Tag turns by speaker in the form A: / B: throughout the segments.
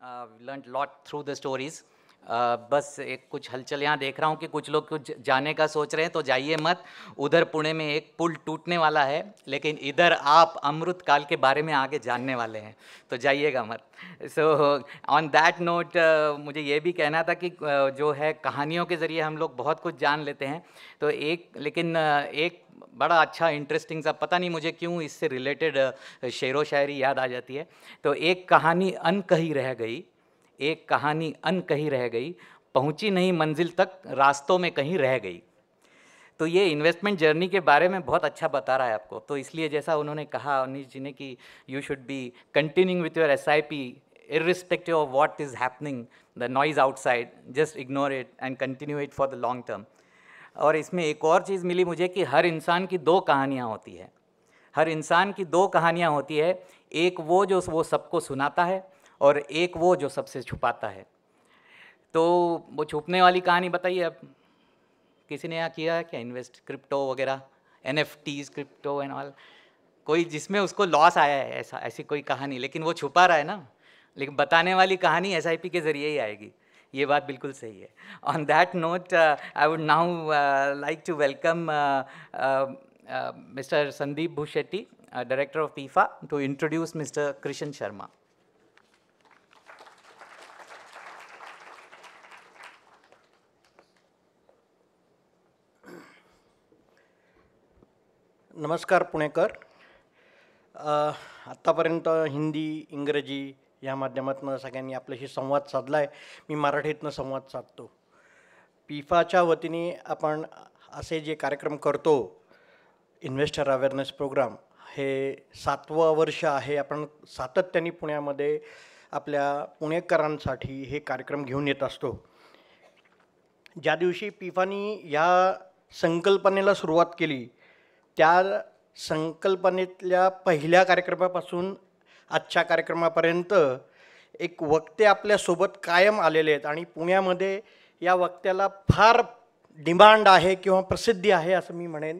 A: Uh, we learned a lot through the stories. आ, बस एक कुछ हलचल यहाँ देख रहा हूँ कि कुछ लोग कुछ जाने का सोच रहे हैं तो जाइए मत उधर पुणे में एक पुल टूटने वाला है लेकिन इधर आप अमृत काल के बारे में आगे जानने वाले हैं तो जाइएगा मत सो ऑन दैट नोट मुझे ये भी कहना था कि uh, जो है कहानियों के ज़रिए हम लोग बहुत कुछ जान लेते हैं तो एक लेकिन uh, एक बड़ा अच्छा इंटरेस्टिंग सा पता नहीं मुझे क्यों इससे रिलेटेड शेर व शायरी याद आ जाती है तो एक कहानी अनकही रह गई एक कहानी अन कहीं रह गई पहुंची नहीं मंजिल तक रास्तों में कहीं रह गई तो ये इन्वेस्टमेंट जर्नी के बारे में बहुत अच्छा बता रहा है आपको तो इसलिए जैसा उन्होंने कहा अनिश जी ने कि you should be continuing with your S I P irrespective of what is happening the noise outside just ignore it and continue it for the long term और इसमें एक और चीज़ मिली मुझे कि हर इंसान की दो कहानियाँ होती है हर इंसान की दो कहानियाँ होती है एक वो जो वो सबको सुनाता है और एक वो जो सबसे छुपाता है तो वो छुपने वाली कहानी बताइए अब किसी ने यहाँ किया है क्या इन्वेस्ट क्रिप्टो वगैरह N F Ts crypto and all कोई जिसमें उसको लॉस आया है ऐसा ऐसी कोई कहानी लेकिन वो छुपा रहा है ना लेकिन बताने वाली कहानी एस के ज़रिए ही आएगी ये बात बिल्कुल सही है on that note I would now like to welcome mister Sandeep Bhushetty director of पीफा to introduce mister Krishna Sharma
B: नमस्कार पुणेकर आत्तापर्यंत हिंदी इंग्रजी या माध्यमातून सगळ्यांनी आपल्याशी संवाद साधला आहे मी मराठीतनं संवाद साधतो पिफाच्या वतीने आपण असे जे कार्यक्रम करतो इन्व्हेस्टर अवेअरनेस प्रोग्राम हे सातवं वर्ष आहे आपण सातत्याने पुण्यामध्ये आपल्या पुणेकरांसाठी हे कार्यक्रम घेऊन येत असतो ज्या दिवशी पिफानी या संकल्पनेला सुरुवात केली त्या संकल्पनेतल्या पहिल्या कार्यक्रमापासून आजच्या कार्यक्रमापर्यंत एक वक्ते आपल्यासोबत कायम आलेले आहेत आणि पुण्यामध्ये या वक्त्याला फार डिमांड आहे किंवा प्रसिद्धी आहे असं मी म्हणेन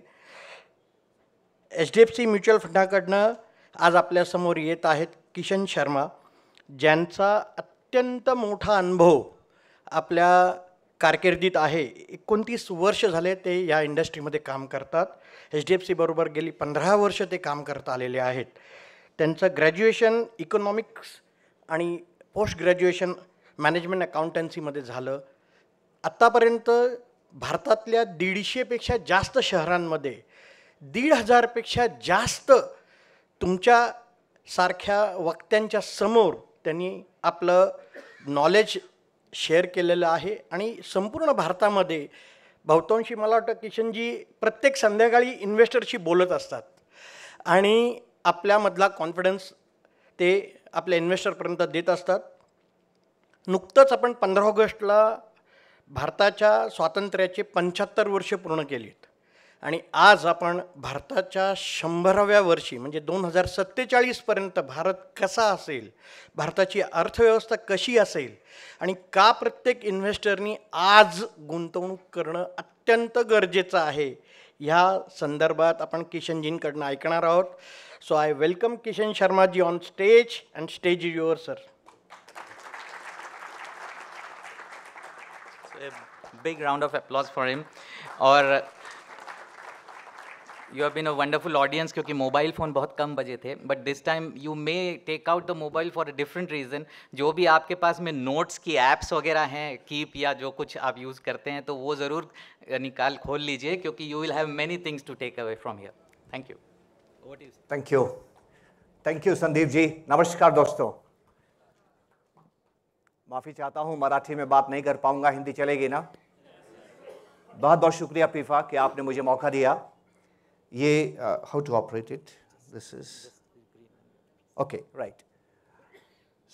B: H D F C mutual फंडाकडनं आज आपल्यासमोर येत आहेत किशन शर्मा ज्यांचा अत्यंत मोठा अनुभव आपल्या कारकिर्दीत आहे एकोणतीस वर्ष झाले ते या इंडस्ट्रीमध्ये काम करतात एच डी एफ सीबरोबर गेली पंधरा वर्ष ते काम करत आलेले आहेत त्यांचं ग्रॅज्युएशन इकॉनॉमिक्स आणि पोस्ट ग्रॅज्युएशन मॅनेजमेंट अकाउंटन्सीमध्ये झालं आत्तापर्यंत भारतातल्या दीडशेपेक्षा जास्त शहरांमध्ये दीड हजारपेक्षा जास्त तुमच्या सारख्या वक्त्यांच्या समोर त्यांनी आपलं नॉलेज शेअर केलेलं आहे आणि संपूर्ण भारतामध्ये बहुतांशी मला वाटतं किशनजी प्रत्येक संध्याकाळी इन्व्हेस्टरशी बोलत असतात आणि आपल्यामधला कॉन्फिडन्स ते आपल्या इन्व्हेस्टरपर्यंत देत असतात नुकतंच आपण पंधरा ऑगस्टला भारताच्या स्वातंत्र्याचे पंच्याहत्तर वर्षे पूर्ण केलीत आणि आज आपण भारताच्या शंभराव्या वर्षी म्हणजे दोन हजार सत्तेचाळीसपर्यंत भारत कसा असेल भारताची अर्थव्यवस्था कशी असेल आणि का प्रत्येक इन्व्हेस्टरनी आज गुंतवणूक करणं अत्यंत गरजेचं आहे ह्या संदर्भात आपण किशनजींकडनं ऐकणार आहोत सो आय welcome Kishan Sharmaji on stage and stage is your sir
A: big round of applause for him और you have been a wonderful audience क्योंकि मोबाइल फ़ोन बहुत कम बजे थे but this time you may take out the mobile for a different reason जो भी आपके पास में नोट्स की एप्स वगैरह हैं कीप या जो कुछ आप यूज़ करते हैं तो वो ज़रूर निकाल खोल लीजिए क्योंकि you will have many things to take away from here thank you
C: thank you thank you Sandeep ji नमस्कार दोस्तों माफ़ी चाहता हूँ मराठी में बात नहीं कर पाऊँगा हिंदी चलेगी ना बहुत बहुत शुक्रिया पीफा कि आपने मुझे मौका दिया ये how to operate it this is okay right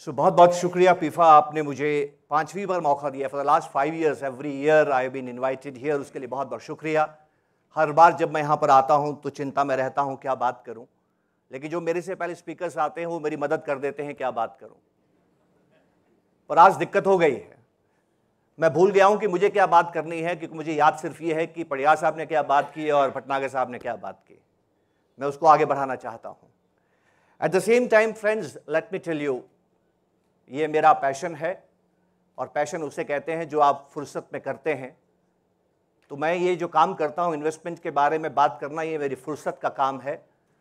C: so बहुत बहुत शुक्रिया पीफा आपने मुझे पांचवी बार मौका दिया for the last five years every year I been invited here उसके लिए बहुत बहुत शुक्रिया हर बार जब मैं यहाँ पर आता हूँ तो चिंता में रहता हूँ क्या बात करूँ लेकिन जो मेरे से पहले स्पीकर्स आते हैं वो मेरी मदद कर देते हैं क्या बात करूँ पर आज दिक्कत हो गई है मैं भूल गया हूं कि मुझे क्या बात करनी है क्योंकि मुझे याद सिर्फ ये है कि पड़िया साहब ने क्या बात की और भटनागर साहब ने क्या बात की मैं उसको आगे बढ़ाना चाहता हूं at the same time friends let me tell you ये मेरा पैशन है और पैशन उसे कहते हैं जो आप फुर्सत में करते हैं तो मैं ये जो काम करता हूँ इन्वेस्टमेंट के बारे में बात करना ये मेरी फुर्सत का काम है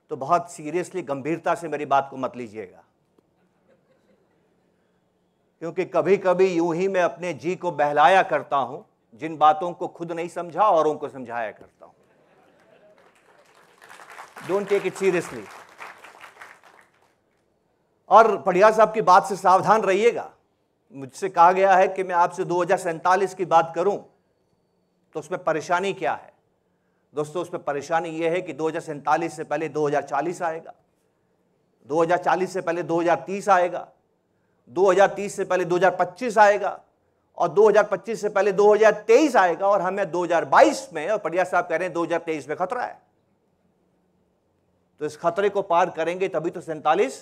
C: तो बहुत सीरियसली गंभीरता से मेरी बात को मत लीजिएगा क्योंकि कभी कभी यूं ही मैं अपने जी को बहलाया करता हूं जिन बातों को खुद नहीं समझा औरों को समझाया करता हूं डोंट टेक इट सीरियसली और पढ़िया साहब की बात से सावधान रहिएगा मुझसे कहा गया है कि मैं आपसे दो की बात करूं तो उसमें परेशानी क्या है दोस्तों उसमें परेशानी यह है कि दो से पहले 2040 आएगा 2040 से पहले 2030 आएगा 2030 से पहले 2025 आएगा और 2025 से पहले 2023 आएगा और हमें 2022 में और पटिया साहब कह रहे हैं 2023 में खतरा है तो इस खतरे को पार करेंगे तभी तो सैंतालीस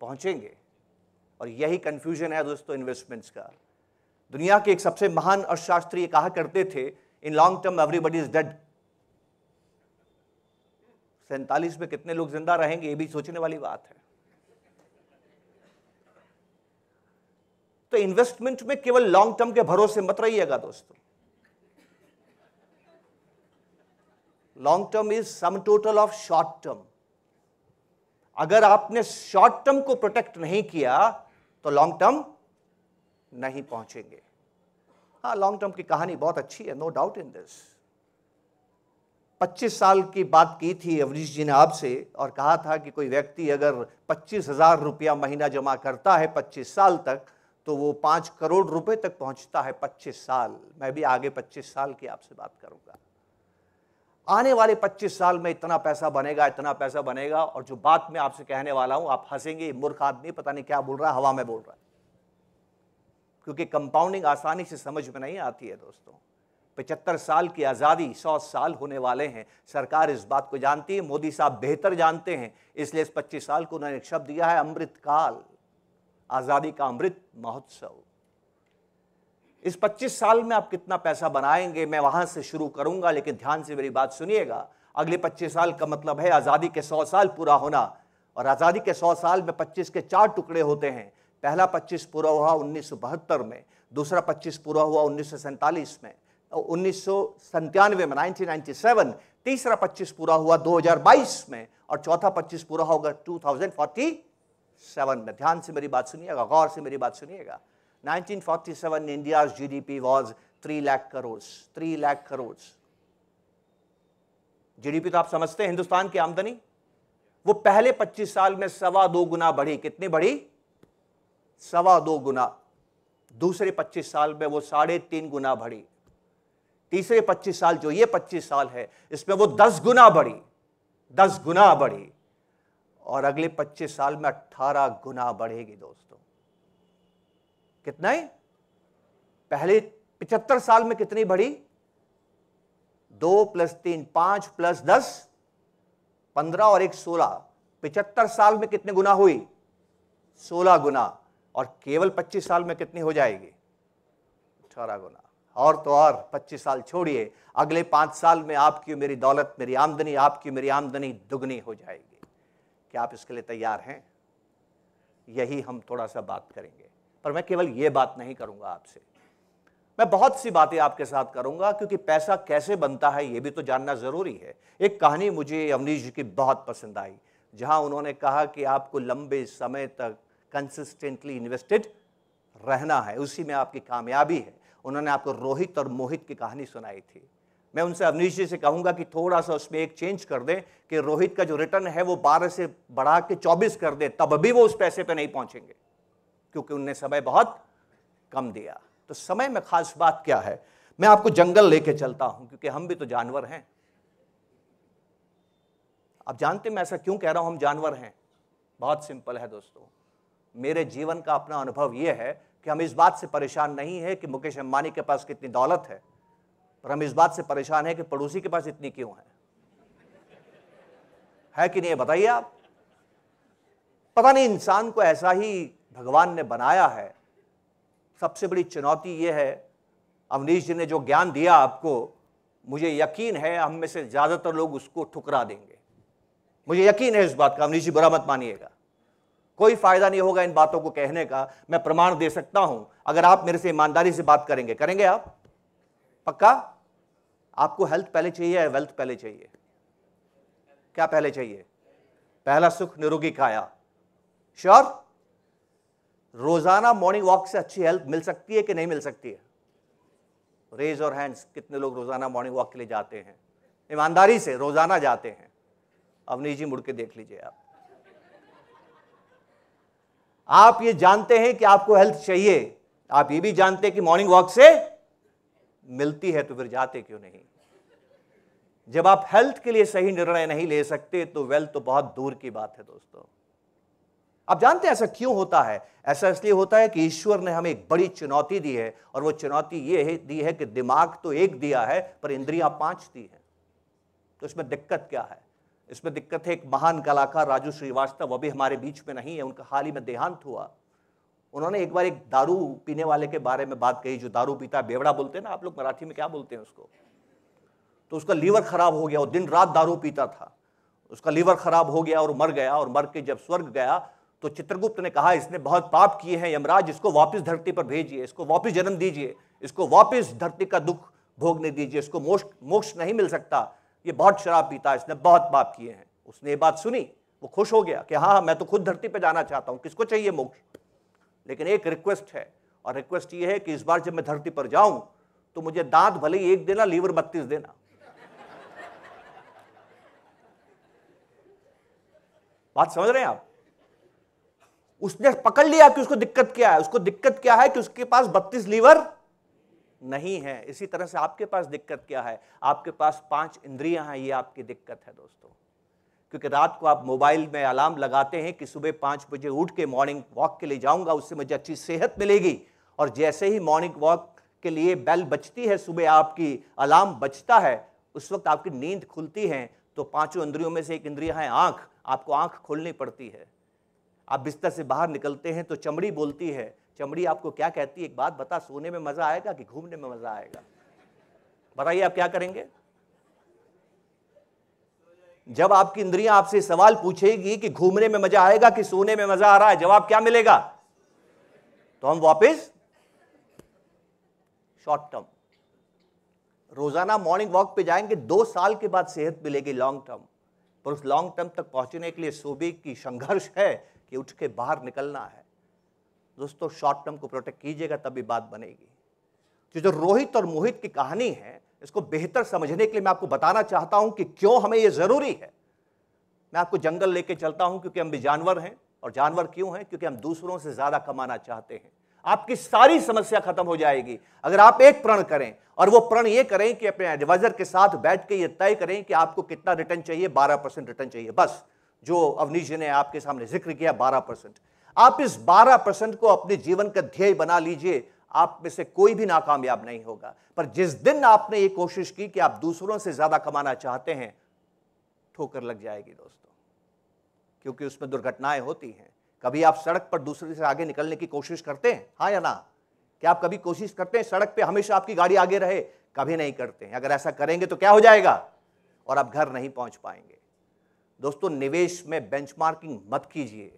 C: पहुंचेंगे और यही कंफ्यूजन है दोस्तों इन्वेस्टमेंट्स का दुनिया के एक सबसे महान अर्थशास्त्री कहा करते थे in long term everybody is dead सैंतालीस में कितने लोग जिंदा रहेंगे ये भी सोचने वाली बात है तो इन्वेस्टमेंट में केवल लॉन्ग टर्म के भरोसे मत रहिएगा दोस्तों long term is sum total of short term अगर आपने शॉर्ट टर्म को प्रोटेक्ट नहीं किया तो लॉन्ग टर्म नहीं पहुंचेंगे हाँ लॉन्ग टर्म की कहानी बहुत अच्छी है नो डाउट इन दिस 25 साल की बात की थी अवनीश जी ने आपसे और कहा था कि कोई व्यक्ति अगर पच्चीस हजार रुपया महीना जमा करता है 25 साल तक तो वो पाँच करोड़ रुपए तक पहुंचता है पच्चीस साल मैं भी आगे पच्चीस साल की आपसे बात करूंगा आने वाले पच्चीस साल में इतना पैसा बनेगा इतना पैसा बनेगा और जो बात मैं आपसे कहने वाला हूं आप हंसेंगे मूर्ख आदमी पता नहीं क्या बोल रहा है हवा में बोल रहा है क्योंकि कंपाउंडिंग आसानी से समझ में नहीं आती है दोस्तों पचहत्तर साल की आज़ादी सौ साल होने वाले हैं सरकार इस बात को जानती है मोदी साहब बेहतर जानते हैं इसलिए इस पच्चीस साल को उन्होंने शब्द दिया है अमृतकाल आज़ादी का अमृत महोत्सव इस 25 साल में आप कितना पैसा बनाएंगे मैं वहां से शुरू करूंगा लेकिन ध्यान से मेरी बात सुनिएगा अगले 25 साल का मतलब है आज़ादी के 100 साल पूरा होना और आज़ादी के 100 साल में 25 के चार टुकड़े होते हैं पहला 25 पूरा हुआ उन्नीस में दूसरा 25 पूरा हुआ उन्नीस में उन्नीस में नाइनटीन तीसरा 25 पूरा हुआ 2022 में और चौथा 25 पूरा होगा टू 1947 में ध्यान से मेरी बात सुनिएगा गौर से मेरी बात सुनिएगा 1947 India P was three lakh crore three lakh crore GDP तो आप समझते हैं हिंदुस्तान की आमदनी वो पहले 25 साल में सवा दो गुना बढ़ी कितनी बढ़ी सवा दो गुना दूसरे 25 साल में वो साढ़े तीन गुना बढ़ी तीसरे 25 साल जो ये 25 साल है इसमें वो 10 गुना बढ़ी 10 गुना बढ़ी और अगले 25 साल में 18 गुना बढ़ेगी दोस्तों कितना ही पहले 75 साल में कितनी बढ़ी दो प्लस तीन पांच प्लस दस पंद्रह और एक सोलह पिचहत्तर साल में कितने गुना हुई सोलह गुना और केवल पच्चीस साल में कितनी हो जाएगी अठारह गुना और तो और पच्चीस साल छोड़िए अगले पांच साल में आपकी मेरी दौलत मेरी आमदनी आपकी मेरी आमदनी दुगनी हो जाएगी कि आप इसके लिए तैयार हैं यही हम थोड़ा सा बात करेंगे पर मैं केवल ये बात नहीं करूंगा आपसे मैं बहुत सी बातें आपके साथ करूंगा क्योंकि पैसा कैसे बनता है यह भी तो जानना जरूरी है एक कहानी मुझे अवनीश जी की बहुत पसंद आई जहां उन्होंने कहा कि आपको लंबे समय तक कंसिस्टेंटली इन्वेस्टेड रहना है उसी में आपकी कामयाबी है उन्होंने आपको रोहित और मोहित की कहानी सुनाई थी मैं उनसे अवनीश जी से कहूंगा कि थोड़ा सा उसमें एक चेंज कर दें कि रोहित का जो रिटर्न है वो 12 से बढ़ा के 24 कर दे तब भी वो उस पैसे पे नहीं पहुंचेंगे क्योंकि उनने समय बहुत कम दिया तो समय में खास बात क्या है मैं आपको जंगल लेके चलता हूं क्योंकि हम भी तो जानवर हैं आप जानते मैं ऐसा क्यों कह रहा हूं हम जानवर हैं बहुत सिंपल है दोस्तों मेरे जीवन का अपना अनुभव यह है कि हम इस बात से परेशान नहीं है कि मुकेश अंबानी के पास कितनी दौलत है पर हम इस बात से परेशान हैं कि पड़ोसी के पास इतनी क्यों है है कि नहीं बताइए आप पता नहीं इंसान को ऐसा ही भगवान ने बनाया है सबसे बड़ी चुनौती यह है अवनीश जी ने जो ज्ञान दिया आपको मुझे यकीन है हम में से ज़्यादातर लोग उसको ठुकरा देंगे मुझे यकीन है इस बात का अवनीश जी बुरा मत मानिएगा कोई फायदा नहीं होगा इन बातों को कहने का मैं प्रमाण दे सकता हूं अगर आप मेरे से ईमानदारी से बात करेंगे करेंगे आप पक्का आपको हेल्थ पहले चाहिए या वेल्थ पहले चाहिए क्या पहले चाहिए पहला सुख निरोगी काया श्योर रोजाना मॉर्निंग वॉक से अच्छी हेल्थ मिल सकती है कि नहीं मिल सकती है रेज और हैंड्स कितने लोग रोजाना मॉर्निंग वॉक के लिए जाते हैं ईमानदारी से रोजाना जाते हैं अवनीश जी मुड़ के देख लीजिए आप आप ये जानते हैं कि आपको हेल्थ चाहिए आप ये भी जानते हैं कि मॉर्निंग वॉक से मिलती है तो फिर जाते क्यों नहीं जब आप हेल्थ के लिए सही निर्णय नहीं ले सकते तो वेल्थ तो बहुत दूर की बात है दोस्तों आप जानते हैं ऐसा क्यों होता है ऐसा इसलिए होता है कि ईश्वर ने हमें एक बड़ी चुनौती दी है और वो चुनौती ये है दी है कि दिमाग तो एक दिया है पर इंद्रियां पांच दी है तो इसमें दिक्कत क्या है इसमें दिक्कत है एक महान कलाकार राजू श्रीवास्तव वह भी हमारे बीच में नहीं है उनका हाल ही में देहांत हुआ उन्होंने एक बार एक दारू पीने वाले के बारे में बात कही जो दारू पीता बेवड़ा बोलते हैं ना आप लोग मराठी में क्या बोलते हैं उसको तो उसका लीवर खराब हो गया और दिन रात दारू पीता था उसका लीवर खराब हो गया और मर गया और मर के जब स्वर्ग गया तो चित्रगुप्त ने कहा इसने बहुत पाप किए हैं यमराज इसको वापस धरती पर भेजिए इसको वापस जन्म दीजिए इसको वापस धरती का दुख भोगने दीजिए इसको मोक्ष मोक्ष नहीं मिल सकता ये बहुत शराब पीता इसने बहुत पाप किए हैं उसने ये बात सुनी वो खुश हो गया कि हाँ, हाँ मैं तो खुद धरती पर जाना चाहता हूँ किसको चाहिए मोक्ष लेकिन एक रिक्वेस्ट है और रिक्वेस्ट ये है कि इस बार जब मैं धरती पर जाऊं तो मुझे दांत भले ही एक देना लीवर बत्तीस देना बात समझ रहे हैं आप उसने पकड़ लिया कि उसको दिक्कत क्या है उसको दिक्कत क्या है कि उसके पास बत्तीस लीवर नहीं है इसी तरह से आपके पास दिक्कत क्या है आपके पास पांच इंद्रियां हैं ये आपकी दिक्कत है दोस्तों क्योंकि रात को आप मोबाइल में अलार्म लगाते हैं कि सुबह पाँच बजे उठ के मॉर्निंग वॉक के लिए जाऊंगा उससे मुझे अच्छी सेहत मिलेगी और जैसे ही मॉर्निंग वॉक के लिए बेल बचती है सुबह आपकी अलार्म बचता है उस वक्त आपकी नींद खुलती है तो पांचों इंद्रियों में से एक इंद्रिया है आँख आपको आँख खोलनी पड़ती है आप बिस्तर से बाहर निकलते हैं तो चमड़ी बोलती है चमड़ी आपको क्या कहती है एक बात बता सोने में मज़ा आएगा कि घूमने में मज़ा आएगा बताइए आप क्या करेंगे जब आपकी इंद्रियां आपसे सवाल पूछेगी कि घूमने में मजा आएगा कि सोने में मजा आ रहा है जवाब क्या मिलेगा तो हम वापस शॉर्ट टर्म रोजाना मॉर्निंग वॉक पे जाएंगे दो साल के बाद सेहत मिलेगी लॉन्ग टर्म पर उस लॉन्ग टर्म तक पहुंचने के लिए सोबे की संघर्ष है कि उठ के बाहर निकलना है दोस्तों शॉर्ट टर्म को प्रोटेक्ट कीजिएगा तभी बात बनेगी जो तो जो रोहित और मोहित की कहानी है इसको बेहतर समझने के लिए मैं आपको बताना चाहता हूं कि क्यों हमें यह जरूरी है मैं आपको जंगल लेके चलता हूं क्योंकि हम भी जानवर हैं और जानवर क्यों हैं क्योंकि हम दूसरों से ज्यादा कमाना चाहते हैं आपकी सारी समस्या खत्म हो जाएगी अगर आप एक प्रण करें और वो प्रण ये करें कि अपने एडवाइजर के साथ बैठ के ये तय करें कि आपको कितना रिटर्न चाहिए बारह परसेंट रिटर्न चाहिए बस जो अवनीश जी ने आपके सामने जिक्र किया बारह परसेंट आप इस बारह परसेंट को अपने जीवन का ध्येय बना लीजिए आप में से कोई भी नाकामयाब नहीं होगा पर जिस दिन आपने ये कोशिश की कि आप दूसरों से ज़्यादा कमाना चाहते हैं ठोकर लग जाएगी दोस्तों क्योंकि उसमें दुर्घटनाएं होती हैं कभी आप सड़क पर दूसरे से आगे निकलने की कोशिश करते हैं हाँ या ना क्या आप कभी कोशिश करते हैं सड़क पर हमेशा आपकी गाड़ी आगे रहे कभी नहीं करते हैं अगर ऐसा करेंगे तो क्या हो जाएगा और आप घर नहीं पहुंच पाएंगे दोस्तों निवेश में बेंचमार्किंग मत कीजिए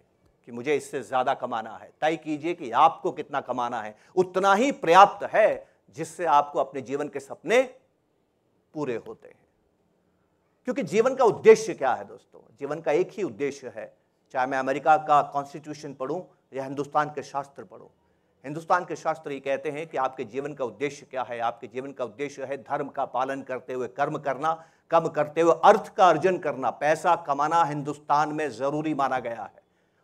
C: कि मुझे इससे ज़्यादा कमाना है तय कीजिए कि आपको कितना कमाना है उतना ही पर्याप्त है जिससे आपको अपने जीवन के सपने पूरे होते हैं क्योंकि जीवन का उद्देश्य क्या है दोस्तों जीवन का एक ही उद्देश्य है चाहे मैं अमेरिका का कॉन्स्टिट्यूशन पढ़ूँ या हिंदुस्तान के शास्त्र पढ़ूं हिंदुस्तान के शास्त्र ये कहते हैं कि आपके जीवन का उद्देश्य क्या है आपके जीवन का उद्देश्य है धर्म का पालन करते हुए कर्म करना कम करते हुए अर्थ का अर्जन करना पैसा कमाना हिंदुस्तान में ज़रूरी माना गया है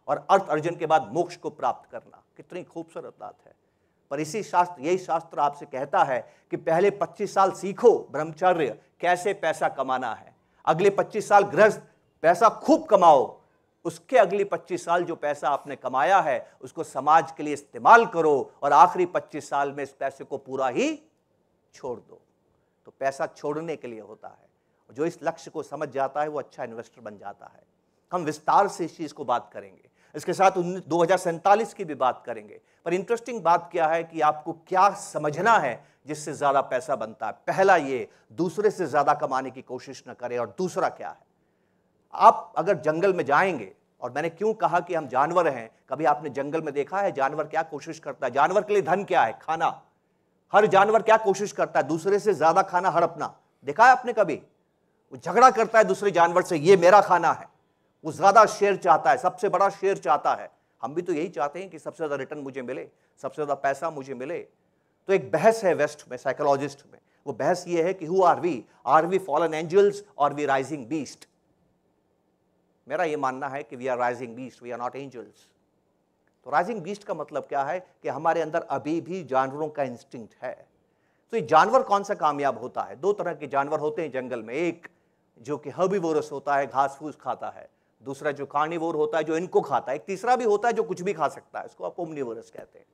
C: और अर्थ अर्जन के बाद मोक्ष को प्राप्त करना कितनी खूबसूरत बात है पर इसी शास्त्र यही शास्त्र आपसे कहता है कि पहले 25 साल सीखो ब्रह्मचर्य कैसे पैसा कमाना है अगले 25 साल गृहस्थ पैसा खूब कमाओ उसके अगले 25 साल जो पैसा आपने कमाया है उसको समाज के लिए इस्तेमाल करो और आखिरी 25 साल में इस पैसे को पूरा ही छोड़ दो तो पैसा छोड़ने के लिए होता है जो इस लक्ष्य को समझ जाता है वो अच्छा इन्वेस्टर बन जाता है हम विस्तार से इस चीज़ को बात करेंगे इसके साथ दो की भी बात करेंगे पर इंटरेस्टिंग बात क्या है कि आपको क्या समझना है जिससे ज़्यादा पैसा बनता है पहला ये दूसरे से ज़्यादा कमाने की कोशिश न करें और दूसरा क्या है आप अगर जंगल में जाएंगे और मैंने क्यों कहा कि हम जानवर हैं कभी आपने जंगल में देखा है जानवर क्या कोशिश करता है जानवर के लिए धन क्या है खाना हर जानवर क्या कोशिश करता है दूसरे से ज़्यादा खाना हड़पना देखा है आपने कभी वो झगड़ा करता है दूसरे जानवर से ये मेरा खाना है वो ज़्यादा शेयर चाहता है सबसे बड़ा शेयर चाहता है हम भी तो यही चाहते हैं कि सबसे ज़्यादा रिटर्न मुझे मिले सबसे ज़्यादा पैसा मुझे मिले तो एक बहस है वेस्ट में साइकोलॉजिस्ट में वो बहस ये है कि who are we are we fallen angels और वी राइजिंग बीस्ट मेरा ये मानना है कि we are rising beast we are not angels तो राइजिंग बीस्ट का मतलब क्या है कि हमारे अंदर अभी भी जानवरों का इंस्टिंक्ट है तो ये जानवर कौन सा कामयाब होता है दो तरह के जानवर होते हैं जंगल में एक जो कि हबी होता है घास फूस खाता है दूसरा जो कार्निवोर होता है जो इनको खाता है एक तीसरा भी होता है जो कुछ भी खा सकता है इसको आप ओमनिवोरस कहते हैं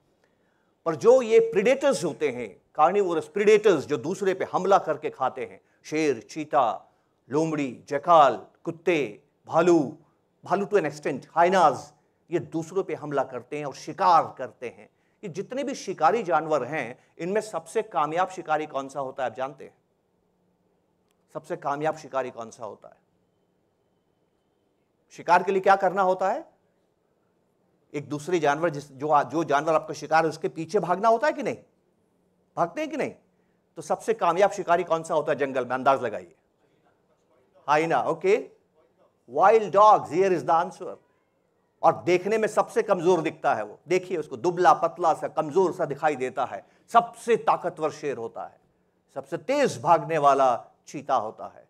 C: पर जो ये प्रिडेटर्स होते हैं कार्निवोरस प्रिडेटर्स जो दूसरे पे हमला करके खाते हैं शेर चीता लोमड़ी जकाल कुत्ते भालू भालू टू एन एक्सटेंट हाइनाज ये दूसरों पे हमला करते हैं और शिकार करते हैं ये जितने भी शिकारी जानवर हैं इनमें सबसे कामयाब शिकारी कौन सा होता है आप जानते हैं सबसे कामयाब शिकारी कौन सा होता है शिकार के लिए क्या करना होता है एक दूसरे जानवर जिस जो जो जानवर आपका शिकार है उसके पीछे भागना होता है कि नहीं भागते हैं कि नहीं तो सबसे कामयाब शिकारी कौन सा होता है जंगल में अंदाज लगाइए hyena okay wild dogs here is the answer और देखने में सबसे कमजोर दिखता है वो देखिए उसको दुबला पतला सा कमजोर सा दिखाई देता है सबसे ताकतवर शेर होता है सबसे तेज भागने वाला चीता होता है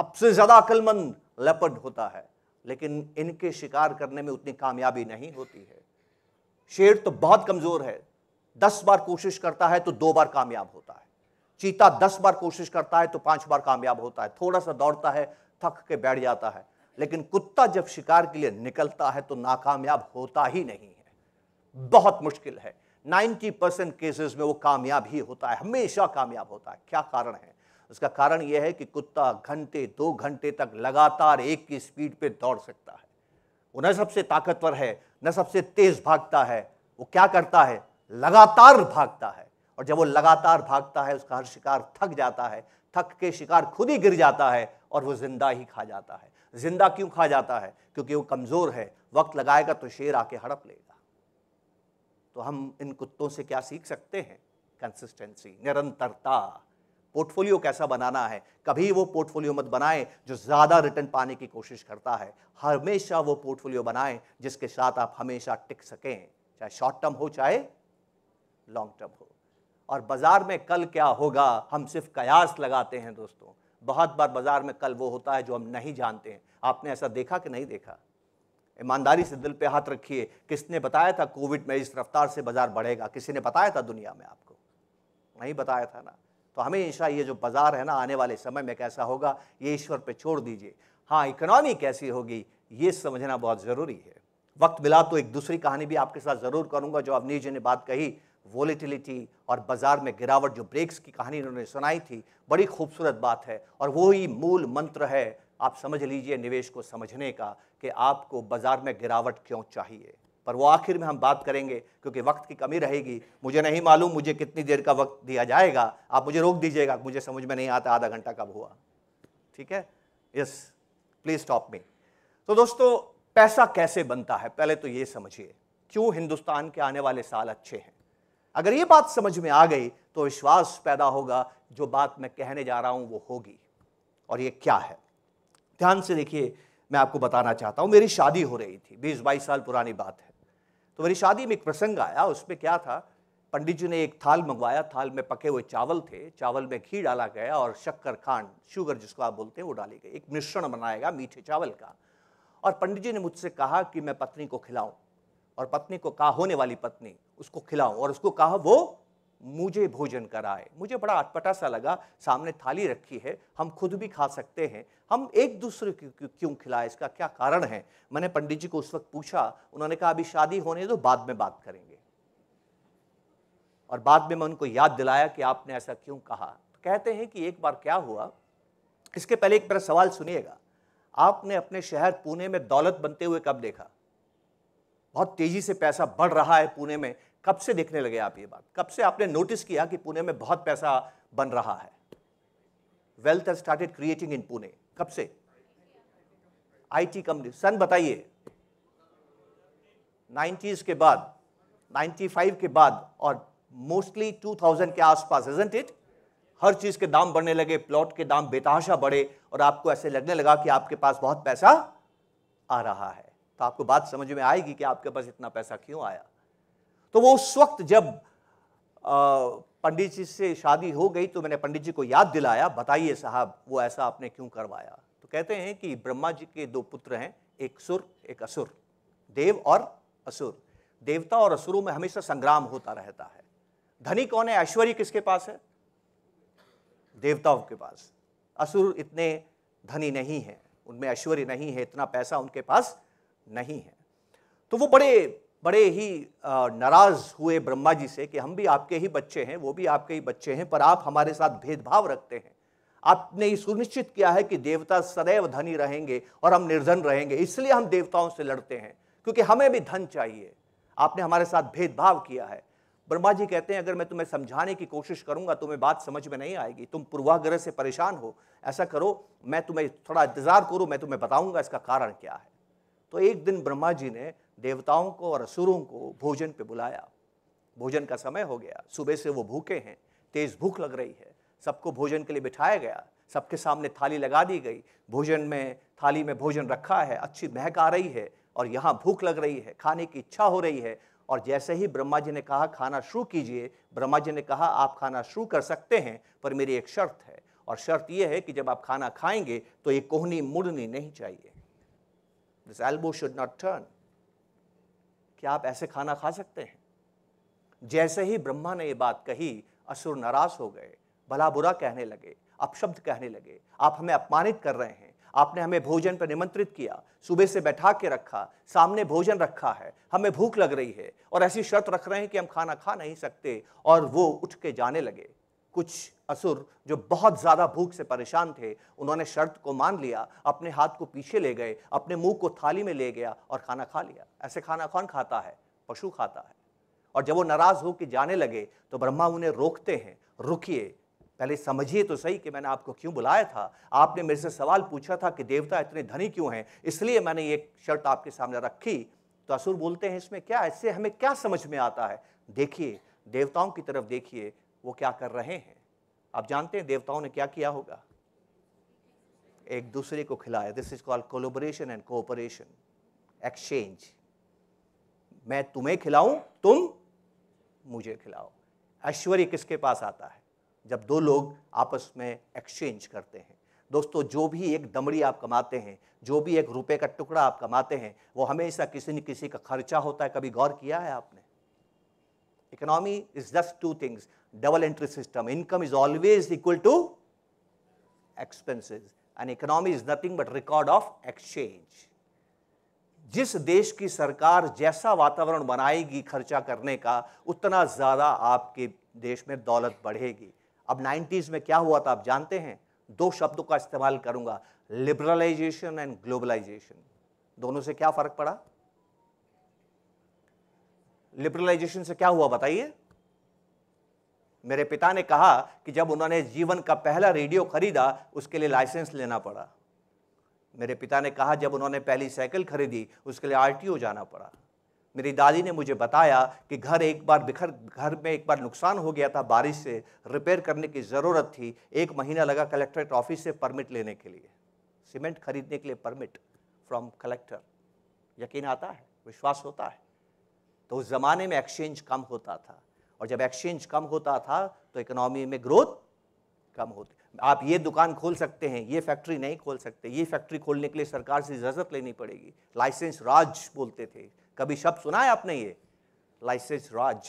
C: सबसे ज्यादा अकलमंद लेपर्ड होता है लेकिन इनके शिकार करने में उतनी कामयाबी नहीं होती है शेर तो बहुत कमज़ोर है दस बार कोशिश करता है तो दो बार कामयाब होता है चीता दस बार कोशिश करता है तो पांच बार कामयाब होता है थोड़ा सा दौड़ता है थक के बैठ जाता है लेकिन कुत्ता जब शिकार के लिए निकलता है तो नाकामयाब होता ही नहीं है बहुत मुश्किल है 90 परसेंट केसेस में वो कामयाब ही होता है हमेशा कामयाब होता है क्या कारण है उसका कारण यह है कि कुत्ता घंटे दो घंटे तक लगातार एक की स्पीड पे दौड़ सकता है वो न सबसे ताकतवर है न सबसे तेज भागता है वो क्या करता है लगातार भागता है और जब वो लगातार भागता है उसका हर शिकार थक जाता है थक के शिकार खुद ही गिर जाता है और वो जिंदा ही खा जाता है जिंदा क्यों खा जाता है क्योंकि वो कमज़ोर है वक्त लगाएगा तो शेर आके हड़प लेगा तो हम इन कुत्तों से क्या सीख सकते हैं कंसिस्टेंसी निरंतरता पोर्टफोलियो कैसा बनाना है कभी वो पोर्टफोलियो मत बनाएं जो ज़्यादा रिटर्न पाने की कोशिश करता है हमेशा वो पोर्टफोलियो बनाएं जिसके साथ आप हमेशा टिक सकें चाहे शॉर्ट टर्म हो चाहे लॉन्ग टर्म हो और बाज़ार में कल क्या होगा हम सिर्फ कयास लगाते हैं दोस्तों बहुत बार बाज़ार में कल वो होता है जो हम नहीं जानते हैं आपने ऐसा देखा कि नहीं देखा ईमानदारी से दिल पे हाथ रखिए किसने बताया था कोविड में इस रफ्तार से बाज़ार बढ़ेगा किसी ने बताया था दुनिया में आपको नहीं बताया था ना तो हमेशा ये जो बाज़ार है ना आने वाले समय में कैसा होगा ये ईश्वर पे छोड़ दीजिए हाँ इकोनॉमी कैसी होगी ये समझना बहुत ज़रूरी है वक्त मिला तो एक दूसरी कहानी भी आपके साथ ज़रूर करूँगा जो अवनीश जी ने बात कही वॉलीटिलिटी और बाजार में गिरावट जो ब्रेक्स की कहानी इन्होंने सुनाई थी बड़ी खूबसूरत बात है और वो ही मूल मंत्र है आप समझ लीजिए निवेश को समझने का कि आपको बाजार में गिरावट क्यों चाहिए पर वो आखिर में हम बात करेंगे क्योंकि वक्त की कमी रहेगी मुझे नहीं मालूम मुझे कितनी देर का वक्त दिया जाएगा आप मुझे रोक दीजिएगा मुझे समझ में नहीं आता आधा घंटा कब हुआ ठीक है यस प्लीज स्टॉप मी तो दोस्तों पैसा कैसे बनता है पहले तो ये समझिए क्यों हिंदुस्तान के आने वाले साल अच्छे हैं अगर ये बात समझ में आ गई तो विश्वास पैदा होगा जो बात मैं कहने जा रहा हूं वो होगी और ये क्या है ध्यान से देखिए मैं आपको बताना चाहता हूँ मेरी शादी हो रही थी बीस बाईस साल पुरानी बात है तो मेरी शादी में एक प्रसंग आया उसमें क्या था पंडित जी ने एक थाल मंगवाया थाल में पके हुए चावल थे चावल में घी डाला गया और शक्कर खांड शुगर जिसको आप बोलते हैं वो डाली गई एक मिश्रण बनाएगा मीठे चावल का और पंडित जी ने मुझसे कहा कि मैं पत्नी को खिलाऊं और पत्नी को कहा होने वाली पत्नी उसको खिलाऊं और उसको कहा वो मुझे भोजन कराए मुझे बड़ा अटपटा सा लगा सामने थाली रखी है हम खुद भी खा सकते हैं हम एक दूसरे को क्यों खिलाए इसका क्या कारण है मैंने पंडित जी को उस वक्त पूछा उन्होंने कहा अभी शादी होने दो बाद में बात करेंगे और बाद में मैं उनको याद दिलाया कि आपने ऐसा क्यों कहा तो कहते हैं कि एक बार क्या हुआ इसके पहले एक मेरा सवाल सुनिएगा आपने अपने शहर पुणे में दौलत बनते हुए कब देखा बहुत तेजी से पैसा बढ़ रहा है पुणे में कब से देखने लगे आप ये बात कब से आपने नोटिस किया कि पुणे में बहुत पैसा बन रहा है wealth has started creating in Pune कब से आईटी कंपनी सन बताइए 90s के बाद 95 के बाद और मोस्टली 2000 के आसपास इजेंट इट हर चीज के दाम बढ़ने लगे प्लॉट के दाम बेतहाशा बढ़े और आपको ऐसे लगने लगा कि आपके पास बहुत पैसा आ रहा है तो आपको बात समझ में आएगी कि आपके पास इतना पैसा क्यों आया तो वो उस वक्त जब पंडित जी से शादी हो गई तो मैंने पंडित जी को याद दिलाया बताइए साहब वो ऐसा आपने क्यों करवाया तो कहते हैं कि ब्रह्मा जी के दो पुत्र हैं एक सुर एक असुर देव और असुर देवता और असुरों में हमेशा संग्राम होता रहता है धनी कौन है ऐश्वर्य किसके पास है देवताओं के पास असुर इतने धनी नहीं है उनमें ऐश्वर्य नहीं है इतना पैसा उनके पास नहीं है तो वो बड़े बड़े ही नाराज़ हुए ब्रह्मा जी से कि हम भी आपके ही बच्चे हैं वो भी आपके ही बच्चे हैं पर आप हमारे साथ भेदभाव रखते हैं आपने ये सुनिश्चित किया है कि देवता सदैव धनी रहेंगे और हम निर्धन रहेंगे इसलिए हम देवताओं से लड़ते हैं क्योंकि हमें भी धन चाहिए आपने हमारे साथ भेदभाव किया है ब्रह्मा जी कहते हैं अगर मैं तुम्हें समझाने की कोशिश करूंगा तुम्हें बात समझ में नहीं आएगी तुम पूर्वाग्रह से परेशान हो ऐसा करो मैं तुम्हें थोड़ा इंतजार करूं मैं तुम्हें बताऊंगा इसका कारण क्या है तो एक दिन ब्रह्मा जी ने देवताओं को और असुरों को भोजन पे बुलाया भोजन का समय हो गया सुबह से वो भूखे हैं तेज़ भूख लग रही है सबको भोजन के लिए बिठाया गया सबके सामने थाली लगा दी गई भोजन में थाली में भोजन रखा है अच्छी महक आ रही है और यहाँ भूख लग रही है खाने की इच्छा हो रही है और जैसे ही ब्रह्मा जी ने कहा खाना शुरू कीजिए ब्रह्मा जी ने कहा आप खाना शुरू कर सकते हैं पर मेरी एक शर्त है और शर्त यह है कि जब आप खाना खाएंगे तो ये कोहनी मुड़नी नहीं चाहिए this elbow should not turn कि आप ऐसे खाना खा सकते हैं जैसे ही ब्रह्मा ने ये बात कही असुर नाराज हो गए भला बुरा कहने लगे अपशब्द कहने लगे आप हमें अपमानित कर रहे हैं आपने हमें भोजन पर निमंत्रित किया सुबह से बैठा के रखा सामने भोजन रखा है हमें भूख लग रही है और ऐसी शर्त रख रहे हैं कि हम खाना खा नहीं सकते और वो उठ के जाने लगे कुछ असुर जो बहुत ज़्यादा भूख से परेशान थे उन्होंने शर्त को मान लिया अपने हाथ को पीछे ले गए अपने मुंह को थाली में ले गया और खाना खा लिया ऐसे खाना कौन खाता है पशु खाता है और जब वो नाराज़ हो कि जाने लगे तो ब्रह्मा उन्हें रोकते हैं रुकिए पहले समझिए तो सही कि मैंने आपको क्यों बुलाया था आपने मेरे से सवाल पूछा था कि देवता इतने धनी क्यों हैं इसलिए मैंने ये शर्त आपके सामने रखी तो असुर बोलते हैं इसमें क्या इससे हमें क्या समझ में आता है देखिए देवताओं की तरफ देखिए वो क्या कर रहे हैं आप जानते हैं देवताओं ने क्या किया होगा एक दूसरे को खिलाया this is called collaboration and cooperation exchange मैं तुम्हें खिलाऊं तुम मुझे खिलाओ ऐश्वर्य किसके पास आता है जब दो लोग आपस में एक्सचेंज करते हैं दोस्तों जो भी एक दमड़ी आप कमाते हैं जो भी एक रुपए का टुकड़ा आप कमाते हैं वो हमेशा किसी न किसी का खर्चा होता है कभी गौर किया है आपने economy is just two things double entry system. Income is always equal to expenses. And economy is nothing but record of exchange. जिस देश की सरकार जैसा वातावरण बनाएगी खर्चा करने का उतना ज़्यादा आपके देश में दौलत बढ़ेगी अब 90s में क्या हुआ था आप जानते हैं दो शब्दों का इस्तेमाल करूंगा लिबरलाइजेशन एंड ग्लोबलाइजेशन दोनों से क्या फर्क पड़ा लिबरलाइजेशन से क्या हुआ बताइए मेरे पिता ने कहा कि जब उन्होंने जीवन का पहला रेडियो खरीदा उसके लिए लाइसेंस लेना पड़ा मेरे पिता ने कहा जब उन्होंने पहली साइकिल खरीदी उसके लिए आर जाना पड़ा मेरी दादी ने मुझे बताया कि घर एक बार बिखर घर में एक बार नुकसान हो गया था बारिश से रिपेयर करने की ज़रूरत थी एक महीना लगा कलेक्ट्रेट ऑफिस से परमिट लेने के लिए सीमेंट खरीदने के लिए परमिट फ्रॉम कलेक्टर यकीन आता है विश्वास होता है तो उस ज़माने में एक्सचेंज कम होता था और जब एक्सचेंज कम होता था तो इकोनॉमी में ग्रोथ कम होती आप ये दुकान खोल सकते हैं ये फैक्ट्री नहीं खोल सकते ये फैक्ट्री खोलने के लिए सरकार से इजाज़त लेनी पड़ेगी लाइसेंस राज बोलते थे कभी शब्द सुना है आपने ये लाइसेंस राज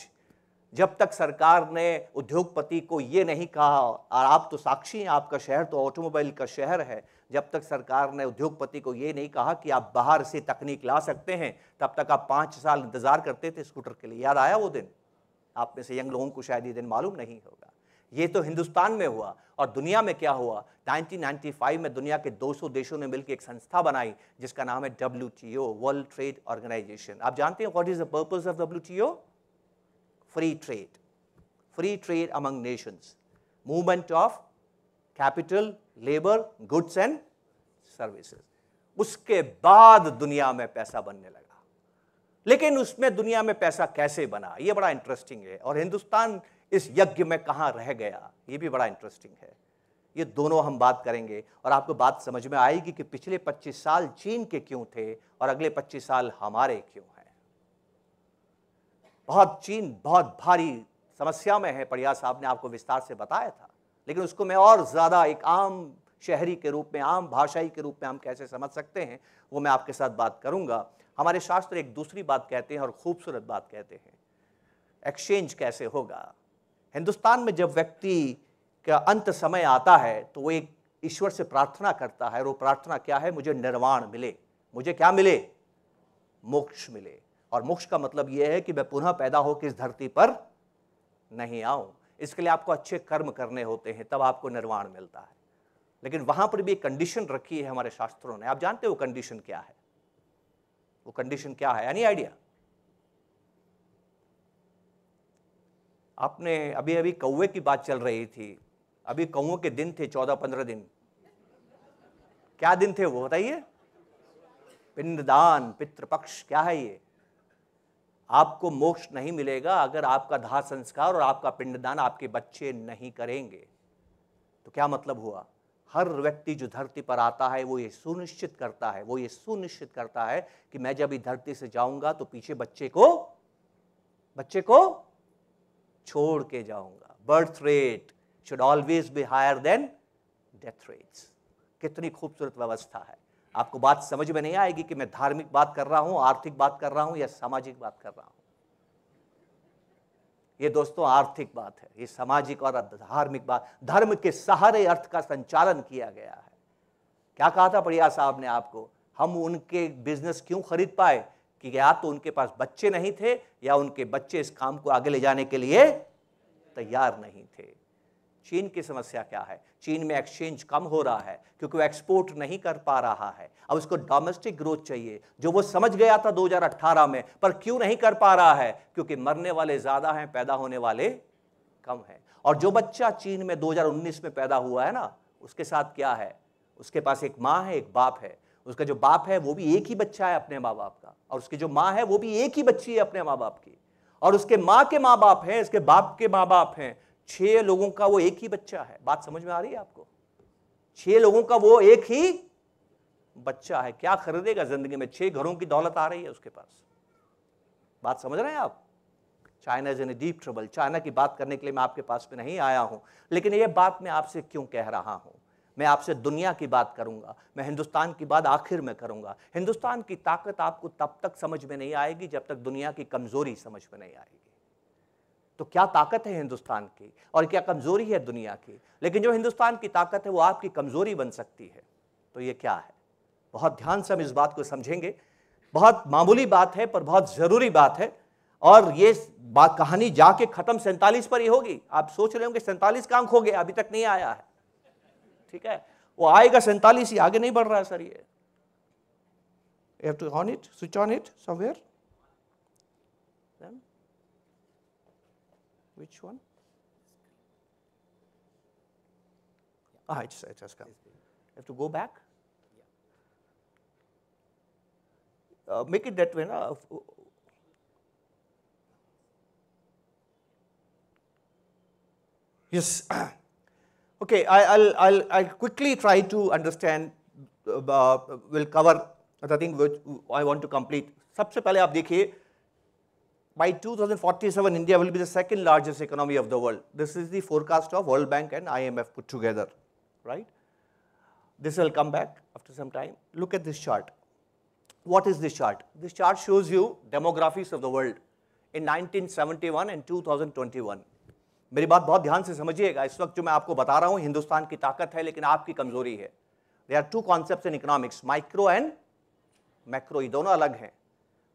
C: जब तक सरकार ने उद्योगपति को ये नहीं कहा और आप तो साक्षी हैं आपका शहर तो ऑटोमोबाइल का शहर है जब तक सरकार ने उद्योगपति को ये नहीं कहा कि आप बाहर से तकनीक ला सकते हैं तब तक आप पाँच साल इंतज़ार करते थे स्कूटर के लिए याद आया वो दिन आप में से यंग लोगों को शायद ये दिन मालूम नहीं होगा ये तो हिंदुस्तान में हुआ और दुनिया में क्या हुआ 1995 में दुनिया के 200 देशों ने मिलकर एक संस्था बनाई जिसका नाम है W T O world trade organization आप जानते हैं what is the purpose of W T O free trade free trade among nations movement of capital labour goods and services उसके बाद दुनिया में पैसा बनने लगा लेकिन उसमें दुनिया में पैसा कैसे बना ये बड़ा इंटरेस्टिंग है और हिंदुस्तान इस यज्ञ में कहाँ रह गया ये भी बड़ा इंटरेस्टिंग है ये दोनों हम बात करेंगे और आपको बात समझ में आएगी कि पिछले 25 साल चीन के क्यों थे और अगले 25 साल हमारे क्यों हैं बहुत चीन बहुत भारी समस्या में है प्रयास साहब ने आपको विस्तार से बताया था लेकिन उसको मैं और ज़्यादा एक आम शहरी के रूप में आम भाषाई के रूप में हम कैसे समझ सकते हैं वो मैं आपके साथ बात करूंगा हमारे शास्त्र एक दूसरी बात कहते हैं और खूबसूरत बात कहते हैं एक्सचेंज कैसे होगा हिंदुस्तान में जब व्यक्ति का अंत समय आता है तो वो एक ईश्वर से प्रार्थना करता है और वो प्रार्थना क्या है मुझे निर्वाण मिले मुझे क्या मिले मोक्ष मिले और मोक्ष का मतलब यह है कि मैं पुनः पैदा होकर इस धरती पर नहीं आऊं इसके लिए आपको अच्छे कर्म करने होते हैं तब आपको निर्वाण मिलता है लेकिन वहां पर भी एक कंडीशन रखी है हमारे शास्त्रों ने आप जानते हो कंडीशन क्या है वो कंडीशन क्या है एनी आइडिया आपने अभी अभी कौए की बात चल रही थी अभी कौओं के दिन थे चौदह पंद्रह दिन क्या दिन थे वो बताइए पिंडदान पितृपक्ष क्या है ये आपको मोक्ष नहीं मिलेगा अगर आपका दाह संस्कार और आपका पिंडदान आपके बच्चे नहीं करेंगे तो क्या मतलब हुआ हर व्यक्ति जो धरती पर आता है वो ये सुनिश्चित करता है वो ये सुनिश्चित करता है कि मैं जब इस धरती से जाऊंगा तो पीछे बच्चे को बच्चे को छोड़ के जाऊंगा birth rate should always be higher than death rates कितनी खूबसूरत व्यवस्था है आपको बात समझ में नहीं आएगी कि मैं धार्मिक बात कर रहा हूं आर्थिक बात कर रहा हूं या सामाजिक बात कर रहा हूं ये दोस्तों आर्थिक बात है ये सामाजिक और धार्मिक बात धर्म के सहारे अर्थ का संचालन किया गया है क्या कहा था बढ़िया साहब ने आपको हम उनके बिजनेस क्यों खरीद पाए कि या तो उनके पास बच्चे नहीं थे या उनके बच्चे इस काम को आगे ले जाने के लिए तैयार नहीं थे चीन की समस्या क्या है चीन में एक्सचेंज कम हो रहा है क्योंकि वो एक्सपोर्ट नहीं कर पा रहा है अब उसको डोमेस्टिक ग्रोथ चाहिए जो वो समझ गया था 2018 में पर क्यों नहीं कर पा रहा है क्योंकि मरने वाले ज़्यादा हैं पैदा होने वाले कम हैं और जो बच्चा चीन में 2019 में पैदा हुआ है ना उसके साथ क्या है उसके पास एक माँ है एक बाप है उसका जो बाप है वो भी एक ही बच्चा है अपने माँ बाप का और उसकी जो माँ है वो भी एक ही बच्ची है अपने माँ बाप की और उसके माँ के माँ बाप हैं उसके बाप के माँ बाप हैं छह लोगों का वो एक ही बच्चा है बात समझ में आ रही है आपको छह लोगों का वो एक ही बच्चा है क्या खरीदेगा जिंदगी में छह घरों की दौलत आ रही है उसके पास बात समझ रहे हैं आप China is in deep trouble China की बात करने के लिए मैं आपके पास में नहीं आया हूं लेकिन यह बात मैं आपसे क्यों कह रहा हूं मैं आपसे दुनिया की बात करूंगा मैं हिंदुस्तान की बात आखिर में करूंगा हिंदुस्तान की ताकत आपको तब तक समझ में नहीं आएगी जब तक दुनिया की कमजोरी समझ में नहीं आएगी तो क्या ताकत है हिंदुस्तान की और क्या कमज़ोरी है दुनिया की लेकिन जो हिंदुस्तान की ताकत है वो आपकी कमज़ोरी बन सकती है तो ये क्या है बहुत ध्यान से हम इस बात को समझेंगे बहुत मामूली बात है पर बहुत ज़रूरी बात है और ये बात कहानी जाके ख़त्म सैंतालीस पर ही होगी आप सोच रहे होंगे सैंतालीस का अंक हो गया अभी तक नहीं आया है ठीक है वो आएगा सैंतालीस ही आगे नहीं बढ़ रहा है सर ये to on it switch on it on Which one? Ah, it's, it just come. You have to go back. Uh, make it that way. No? Uh, yes. okay, I, will I'll, I'll quickly try to understand, uh, uh we'll cover the thing which I want to complete. सबसे पहले आप देखिए by 2047, India will be the second largest economy of the world. This is the forecast of World Bank and IMF put together, right? This will come back after some time. Look at this chart. What is this chart? This chart shows you demographics of the world in 1971 and 2021. मेरी बात बहुत ध्यान से समझिएगा इस वक्त जो मैं आपको बता रहा हूँ हिंदुस्तान की ताकत है लेकिन आपकी कमजोरी है they are two concept in economics micro and macro ये दोनों अलग हैं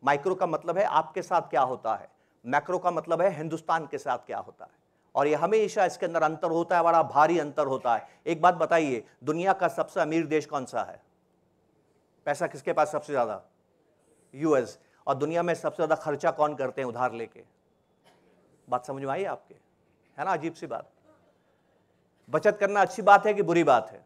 C: माइक्रो का मतलब है आपके साथ क्या होता है मैक्रो का मतलब है हिंदुस्तान के साथ क्या होता है और यह हमेशा इसके अंदर अंतर होता है बड़ा भारी अंतर होता है एक बात बताइए दुनिया का सबसे अमीर देश कौन सा है पैसा किसके पास सबसे ज़्यादा यूएस और दुनिया में सबसे ज़्यादा खर्चा कौन करते हैं उधार लेके बात समझ में आई आपके है ना अजीब सी बात बचत करना अच्छी बात है कि बुरी बात है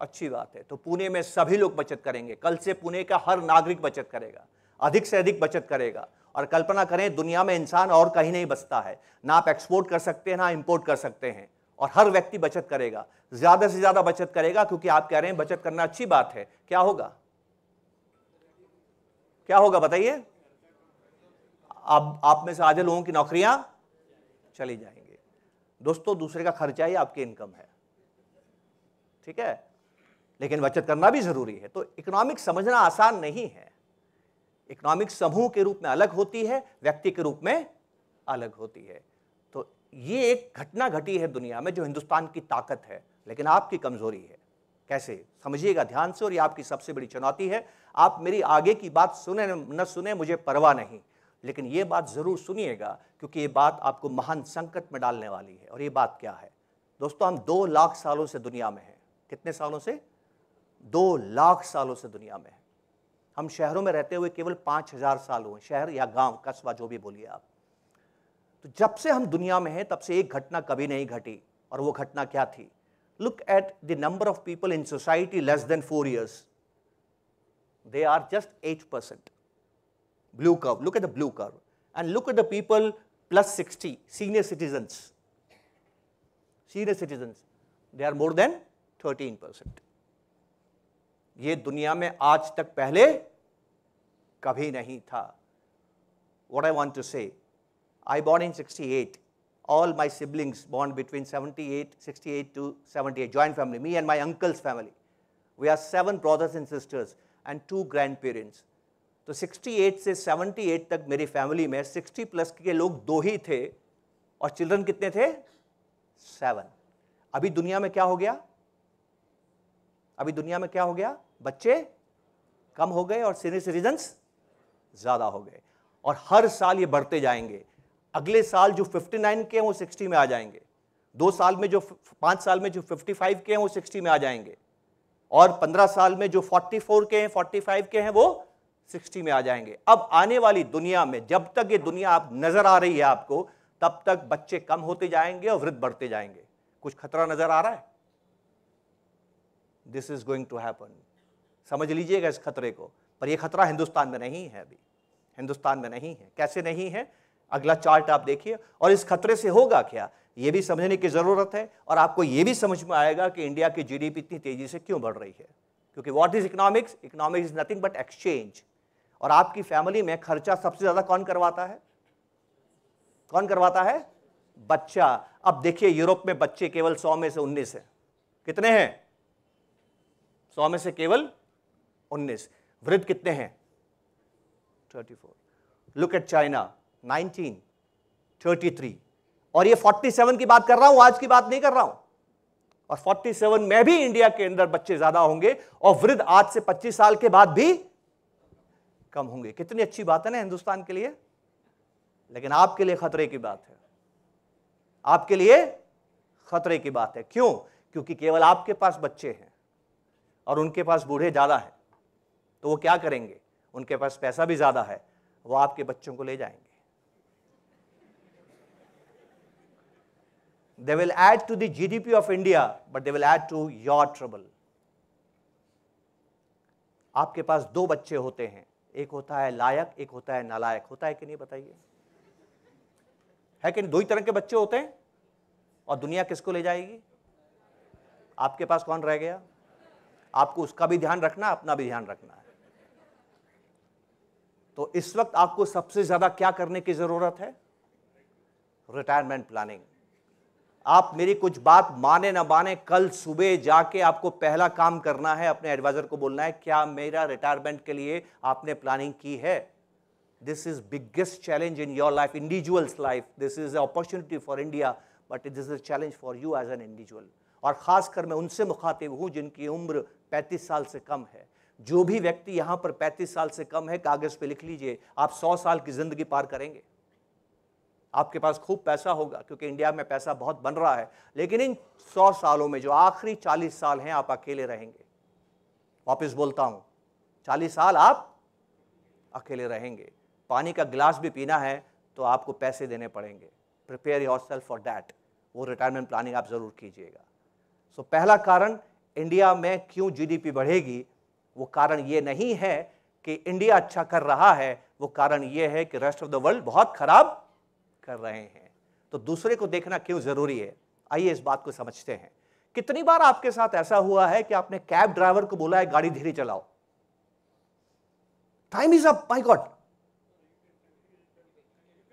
C: अच्छी बात है तो पुणे में सभी लोग बचत करेंगे कल से पुणे का हर नागरिक बचत करेगा अधिक से अधिक बचत करेगा और कल्पना करें दुनिया में इंसान और कहीं नहीं बचता है ना आप एक्सपोर्ट कर सकते हैं ना इंपोर्ट कर सकते हैं और हर व्यक्ति बचत करेगा ज्यादा से ज्यादा बचत करेगा क्योंकि आप कह रहे हैं बचत करना अच्छी बात है क्या होगा क्या होगा बताइए आप आप में से आधे लोगों की नौकरियां चली जाएंगे दोस्तों दूसरे का खर्चा ही आपकी इनकम है ठीक है लेकिन बचत करना भी जरूरी है तो इकोनॉमिक समझना आसान नहीं है इकोनॉमिक समूह के रूप में अलग होती है व्यक्ति के रूप में अलग होती है तो ये एक घटना घटी है दुनिया में जो हिंदुस्तान की ताकत है लेकिन आपकी कमजोरी है कैसे समझिएगा ध्यान से और ये आपकी सबसे बड़ी चुनौती है आप मेरी आगे की बात सुने न सुने मुझे परवाह नहीं लेकिन ये बात ज़रूर सुनिएगा क्योंकि ये बात आपको महान संकट में डालने वाली है और ये बात क्या है दोस्तों हम दो लाख सालों से दुनिया में हैं कितने सालों से दो लाख सालों से दुनिया में हैं हम शहरों में रहते हुए केवल पांच हजार साल हुए शहर या गांव कस्बा जो भी बोलिए आप तो जब से हम दुनिया में हैं तब से एक घटना कभी नहीं घटी और वो घटना क्या थी look at the number of people in society less than four years they are just eight percent blue curve look at the blue curve and look at the people plus sixty senior citizen senior citizens they are more than thirteen percent ये दुनिया में आज तक पहले कभी नहीं था what I want to say I born in sixty eight all my siblings born between seventy eight sixty eight to seventy eight joint family me and my uncles family we are seven brothers and sisters and two grandparents तो sixty eight से eight तक मेरी family में sixty plus के लोग दो ही थे और चिल्ड्रन कितने थे सेवन अभी दुनिया में क्या हो गया अभी दुनिया में क्या हो गया बच्चे कम हो गए और सीनियर सिटीजन ज़्यादा हो गए और हर साल ये बढ़ते जाएंगे अगले साल जो 59 के हैं वो 60 में आ जाएंगे दो साल में जो पांच साल में जो 55 के हैं वो 60 में आ जाएंगे और 15 साल में जो 44 के हैं 45 के हैं वो 60 में आ जाएंगे अब आने वाली दुनिया में जब तक ये दुनिया आप नज़र आ रही है आपको तब तक बच्चे कम होते जाएंगे और वृद्ध बढ़ते जाएंगे कुछ खतरा नज़र आ रहा है this is going to happen समझ लीजिएगा इस खतरे को पर यह खतरा हिंदुस्तान में नहीं है अभी हिंदुस्तान में नहीं है कैसे नहीं है अगला चार्ट आप देखिए और इस खतरे से होगा क्या ये भी समझने की ज़रूरत है और आपको ये भी समझ में आएगा कि इंडिया की जीडीपी इतनी तेज़ी से क्यों बढ़ रही है क्योंकि what is economics economics is nothing but exchange और आपकी फैमिली में खर्चा सबसे ज़्यादा कौन करवाता है कौन करवाता है बच्चा अब देखिए यूरोप में बच्चे केवल सौ में से उन्नीस हैं कितने हैं सौ में से केवल उन्नीस वृद्ध कितने हैं thirty four look at China nineteen thirty three और ये फोर्टी सेवन की बात कर रहा हूं आज की बात नहीं कर रहा हूं और फोर्टी सेवन में भी इंडिया के अंदर बच्चे ज्यादा होंगे और वृद्ध आज से पच्चीस साल के बाद भी कम होंगे कितनी अच्छी बात है ना हिंदुस्तान के लिए लेकिन आपके लिए खतरे की बात है आपके लिए खतरे की बात है क्यों क्योंकि केवल आपके पास बच्चे हैं और उनके पास बूढ़े ज़्यादा हैं तो वो क्या करेंगे उनके पास पैसा भी ज़्यादा है वो आपके बच्चों को ले जाएंगे they will add to the P of India but they will add to your trouble आपके पास दो बच्चे होते हैं एक होता है लायक एक होता है नालायक होता है कि नहीं बताइए है कि नहीं दो ही तरह के बच्चे होते हैं और दुनिया किसको ले जाएगी आपके पास कौन रह गया आपको उसका भी ध्यान रखना है अपना भी ध्यान रखना है तो इस वक्त आपको सबसे ज्यादा क्या करने की जरूरत है रिटायरमेंट प्लानिंग आप मेरी कुछ बात माने ना माने कल सुबह जाके आपको पहला काम करना है अपने एडवाइजर को बोलना है क्या मेरा रिटायरमेंट के लिए आपने प्लानिंग की है this is biggest challenge in your life individuals life this is opportunity for India but this is a challenge for you as an individual और ख़ासकर मैं उनसे मुखातिब हूं जिनकी उम्र पैंतीस साल से कम है जो भी व्यक्ति यहां पर पैंतीस साल से कम है कागज पे लिख लीजिए आप सौ साल की जिंदगी पार करेंगे आपके पास खूब पैसा होगा क्योंकि इंडिया में पैसा बहुत बन रहा है लेकिन इन सौ सालों में जो आखिरी चालीस साल हैं आप अकेले रहेंगे वापस बोलता हूं चालीस साल आप अकेले रहेंगे पानी का गिलास भी पीना है तो आपको पैसे देने पड़ेंगे prepare yourself for that वो रिटायरमेंट प्लानिंग आप ज़रूर कीजिएगा सो so, पहला कारण इंडिया में क्यों जीडीपी बढ़ेगी वो कारण ये नहीं है कि इंडिया अच्छा कर रहा है वो कारण ये है कि रेस्ट ऑफ द वर्ल्ड बहुत खराब कर रहे हैं तो दूसरे को देखना क्यों ज़रूरी है आइए इस बात को समझते हैं कितनी बार आपके साथ ऐसा हुआ है कि आपने कैब ड्राइवर को बोला है गाड़ी धीरे चलाओ time is up my God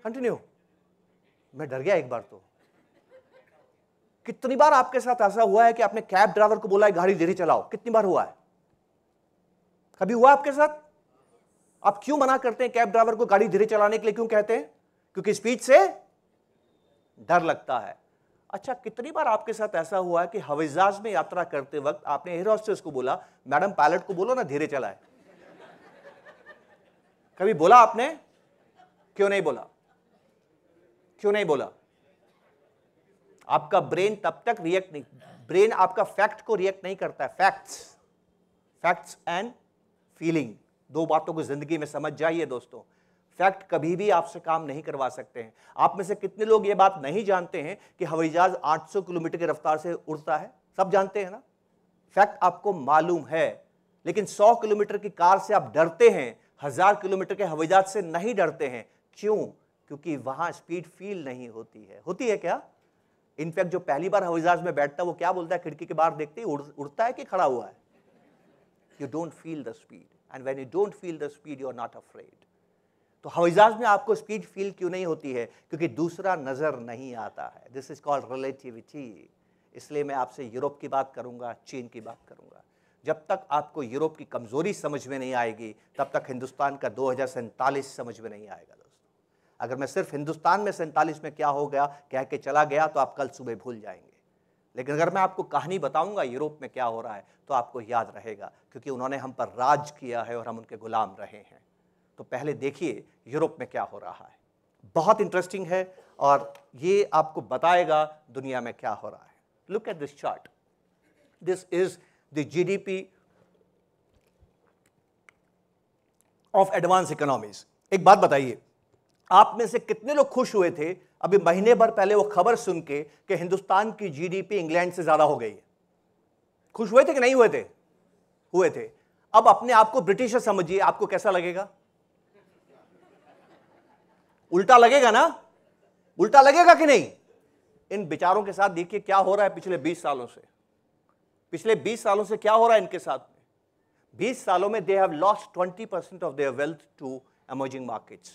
C: continue मैं डर गया एक बार तो कितनी बार आपके साथ ऐसा हुआ है कि आपने कैब ड्राइवर को बोला है गाड़ी धीरे चलाओ कितनी बार हुआ है कभी हुआ आपके साथ आप क्यों मना करते हैं कैब ड्राइवर को गाड़ी धीरे चलाने के लिए क्यों कहते हैं क्योंकि स्पीड से डर लगता है अच्छा कितनी बार आपके साथ ऐसा हुआ है कि हवेजाज में यात्रा करते वक्त आपने एयर हॉस्टेस को बोला मैडम पायलट को बोलो ना धीरे चलाए कभी बोला आपने क्यों नहीं बोला क्यों नहीं बोला आपका ब्रेन तब तक रिएक्ट नहीं ब्रेन आपका फैक्ट को रिएक्ट नहीं करता है फैक्ट्स फैक्ट्स एंड फीलिंग दो बातों को जिंदगी में समझ जाइए दोस्तों फैक्ट कभी भी आपसे काम नहीं करवा सकते हैं आप में से कितने लोग ये बात नहीं जानते हैं कि हवाई जहाज 800 किलोमीटर की रफ्तार से उड़ता है सब जानते हैं ना फैक्ट आपको मालूम है लेकिन 100 किलोमीटर की कार से आप डरते हैं हजार किलोमीटर के हवाई जहाज से नहीं डरते हैं क्यों क्योंकि वहां स्पीड फील नहीं होती है होती है क्या इनफैक्ट जो पहली बार हवाई जहाज में बैठता है वो क्या बोलता है खिड़की के बाहर देखते ही उड़, उड़ता है कि खड़ा हुआ है you don't feel the speed and when you don't feel the speed you are not afraid तो हवाई जहाज में आपको स्पीड फील क्यों नहीं होती है क्योंकि दूसरा नज़र नहीं आता है दिस इज कॉल्ड रिलेटिविटी इसलिए मैं आपसे यूरोप की बात करूंगा चीन की बात करूंगा जब तक आपको यूरोप की कमज़ोरी समझ में नहीं आएगी तब तक हिंदुस्तान का दो समझ में नहीं आएगा अगर मैं सिर्फ हिंदुस्तान में सैंतालीस में क्या हो गया कह के चला गया तो आप कल सुबह भूल जाएंगे लेकिन अगर मैं आपको कहानी बताऊंगा यूरोप में क्या हो रहा है तो आपको याद रहेगा क्योंकि उन्होंने हम पर राज किया है और हम उनके गुलाम रहे हैं तो पहले देखिए यूरोप में क्या हो रहा है बहुत इंटरेस्टिंग है और ये आपको बताएगा दुनिया में क्या हो रहा है look at this chart this is the GDP of advance economies एक बात बताइए आप में से कितने लोग खुश हुए थे अभी महीने भर पहले वो खबर सुन के कि हिंदुस्तान की जीडीपी इंग्लैंड से ज़्यादा हो गई है खुश हुए थे कि नहीं हुए थे हुए थे अब अपने आप को ब्रिटिशर समझिए आपको कैसा लगेगा उल्टा लगेगा ना उल्टा लगेगा कि नहीं इन विचारों के साथ देखिए क्या हो रहा है पिछले 20 सालों से पिछले 20 सालों से क्या हो रहा है इनके साथ में 20 सालों में they have lost 20 percent of their wealth to emerging markets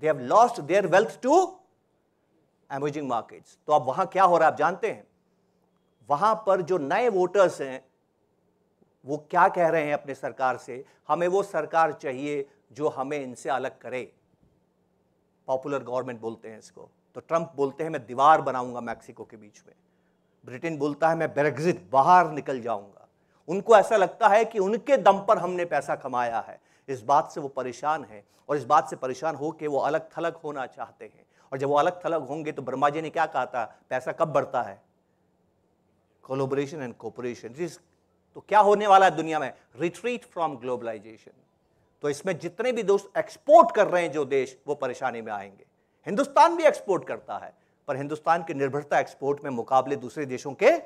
C: they have lost their wealth to emerging markets तो अब वहां क्या हो रहा है आप जानते हैं वहां पर जो नए वोटर्स हैं वो क्या कह रहे हैं अपने सरकार से हमें वो सरकार चाहिए जो हमें इनसे अलग करे पॉपुलर गवर्नमेंट बोलते हैं इसको तो ट्रंप बोलते हैं मैं दीवार बनाऊंगा मैक्सिको के बीच में ब्रिटेन बोलता है मैं ब्रेग्जिट बाहर निकल जाऊंगा उनको ऐसा लगता है कि उनके दम पर हमने पैसा कमाया है इस बात से वो परेशान है और इस बात से परेशान हो के वो अलग थलग होना चाहते हैं और जब वो अलग थलग होंगे तो ब्रह्मा जी ने क्या कहा था पैसा कब बढ़ता है कोलोबरेशन एंड कोऑपरेशन जिस तो क्या होने वाला है दुनिया में रिट्रीट फ्रॉम ग्लोबलाइजेशन तो इसमें जितने भी दोस्त एक्सपोर्ट कर रहे हैं जो देश वो परेशानी में आएंगे हिंदुस्तान भी एक्सपोर्ट करता है पर हिंदुस्तान की निर्भरता एक्सपोर्ट में मुकाबले दूसरे देशों के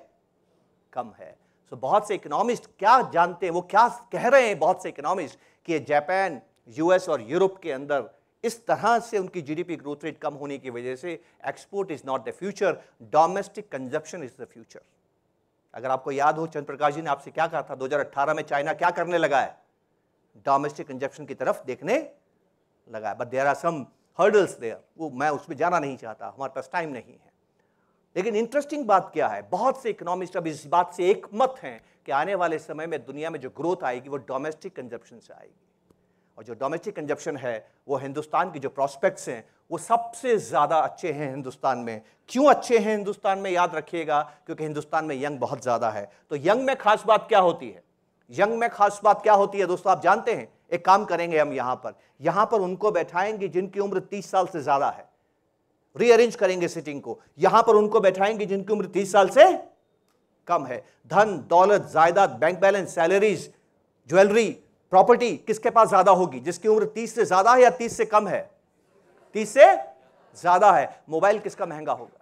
C: कम है सो so, बहुत से इकोनॉमिस्ट क्या जानते हैं वो क्या कह रहे हैं बहुत से इकोनॉमिस्ट कि जापान यूएस और यूरोप के अंदर इस तरह से उनकी जीडीपी ग्रोथ रेट कम होने की वजह से export is not the future domestic consumption is the future अगर आपको याद हो चंद्र प्रकाश जी ने आपसे क्या कहा था 2018 में चाइना क्या करने लगा है डोमेस्टिक कंजप्शन की तरफ देखने लगा है but there are some hurdles there वो मैं उसमें जाना नहीं चाहता हमारे पास टाइम नहीं है लेकिन इंटरेस्टिंग बात क्या है बहुत से इकोनॉमिस्ट अब इस बात से एक मत हैं कि आने वाले समय में दुनिया में जो ग्रोथ आएगी वो डोमेस्टिक कंजप्शन से आएगी और जो डोमेस्टिक कंजप्शन है वो हिंदुस्तान की जो प्रॉस्पेक्ट्स हैं वो सबसे ज़्यादा अच्छे हैं हिंदुस्तान में क्यों अच्छे हैं हिंदुस्तान में याद रखिएगा क्योंकि हिंदुस्तान में यंग बहुत ज़्यादा है तो यंग में खास बात क्या होती है यंग में खास बात क्या होती है दोस्तों आप जानते हैं एक काम करेंगे हम यहाँ पर यहाँ पर उनको बैठाएंगे जिनकी उम्र तीस साल से ज़्यादा है रीअरेंज करेंगे सिटिंग को यहां पर उनको बैठाएंगे जिनकी उम्र तीस साल से कम है धन दौलत जायदाद bank balance salaries jewellery property किसके पास ज्यादा होगी जिसकी उम्र तीस से ज्यादा है या तीस से कम है तीस से ज्यादा है मोबाइल किसका महंगा होगा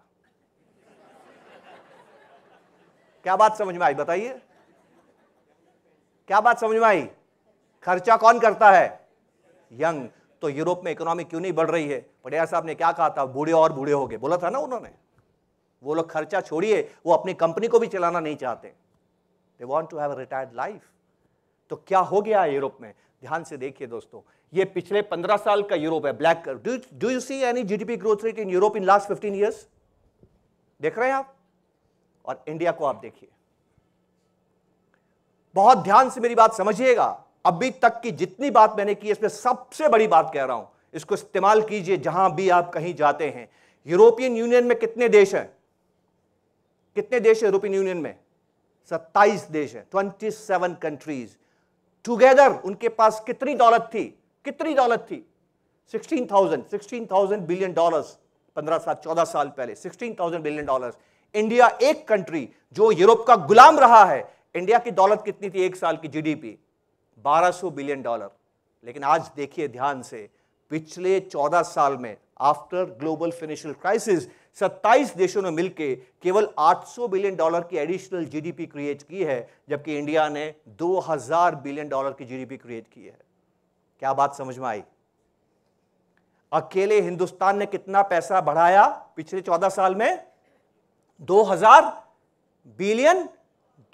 C: क्या बात समझ में आई बताइए क्या बात समझ में आई खर्चा कौन करता है यंग तो यूरोप में इकोनॉमी क्यों नहीं बढ़ रही है पटेल साहब ने क्या कहा था बूढ़े और बूढ़े हो गए बोला था ना उन्होंने वो लोग खर्चा छोड़िए वो अपनी कंपनी को भी चलाना नहीं चाहते they want to have retired life तो क्या हो गया यूरोप में ध्यान से देखिए दोस्तों ये पिछले पंद्रह साल का यूरोप है black do you see any GDP growth rate in Europe in last fifteen years देख रहे हैं आप और इंडिया को आप देखिए बहुत ध्यान से मेरी बात समझिएगा अभी तक की जितनी बात मैंने की इसमें सबसे बड़ी बात कह रहा हूं इसको इस्तेमाल कीजिए जहां भी आप कहीं जाते हैं यूरोपियन यूनियन में कितने देश हैं कितने देश है यूरोपियन यूनियन में 27 देश है 27 कंट्रीज टुगेदर उनके पास कितनी दौलत थी कितनी दौलत थी 16,000 16,000 बिलियन डॉलर्स 15 साल चौदह साल पहले 16,000 बिलियन डॉलर्स इंडिया एक कंट्री जो यूरोप का गुलाम रहा है इंडिया की दौलत कितनी थी एक साल की जीडीपी 1200 बिलियन डॉलर लेकिन आज देखिए ध्यान से पिछले 14 साल में आफ्टर ग्लोबल फाइनेंशियल क्राइसिस 27 देशों ने मिलकर केवल 800 बिलियन डॉलर की एडिशनल जीडीपी क्रिएट की है जबकि इंडिया ने 2000 बिलियन डॉलर की जीडीपी क्रिएट की है क्या बात समझ में आई अकेले हिंदुस्तान ने कितना पैसा बढ़ाया पिछले 14 साल में 2000 बिलियन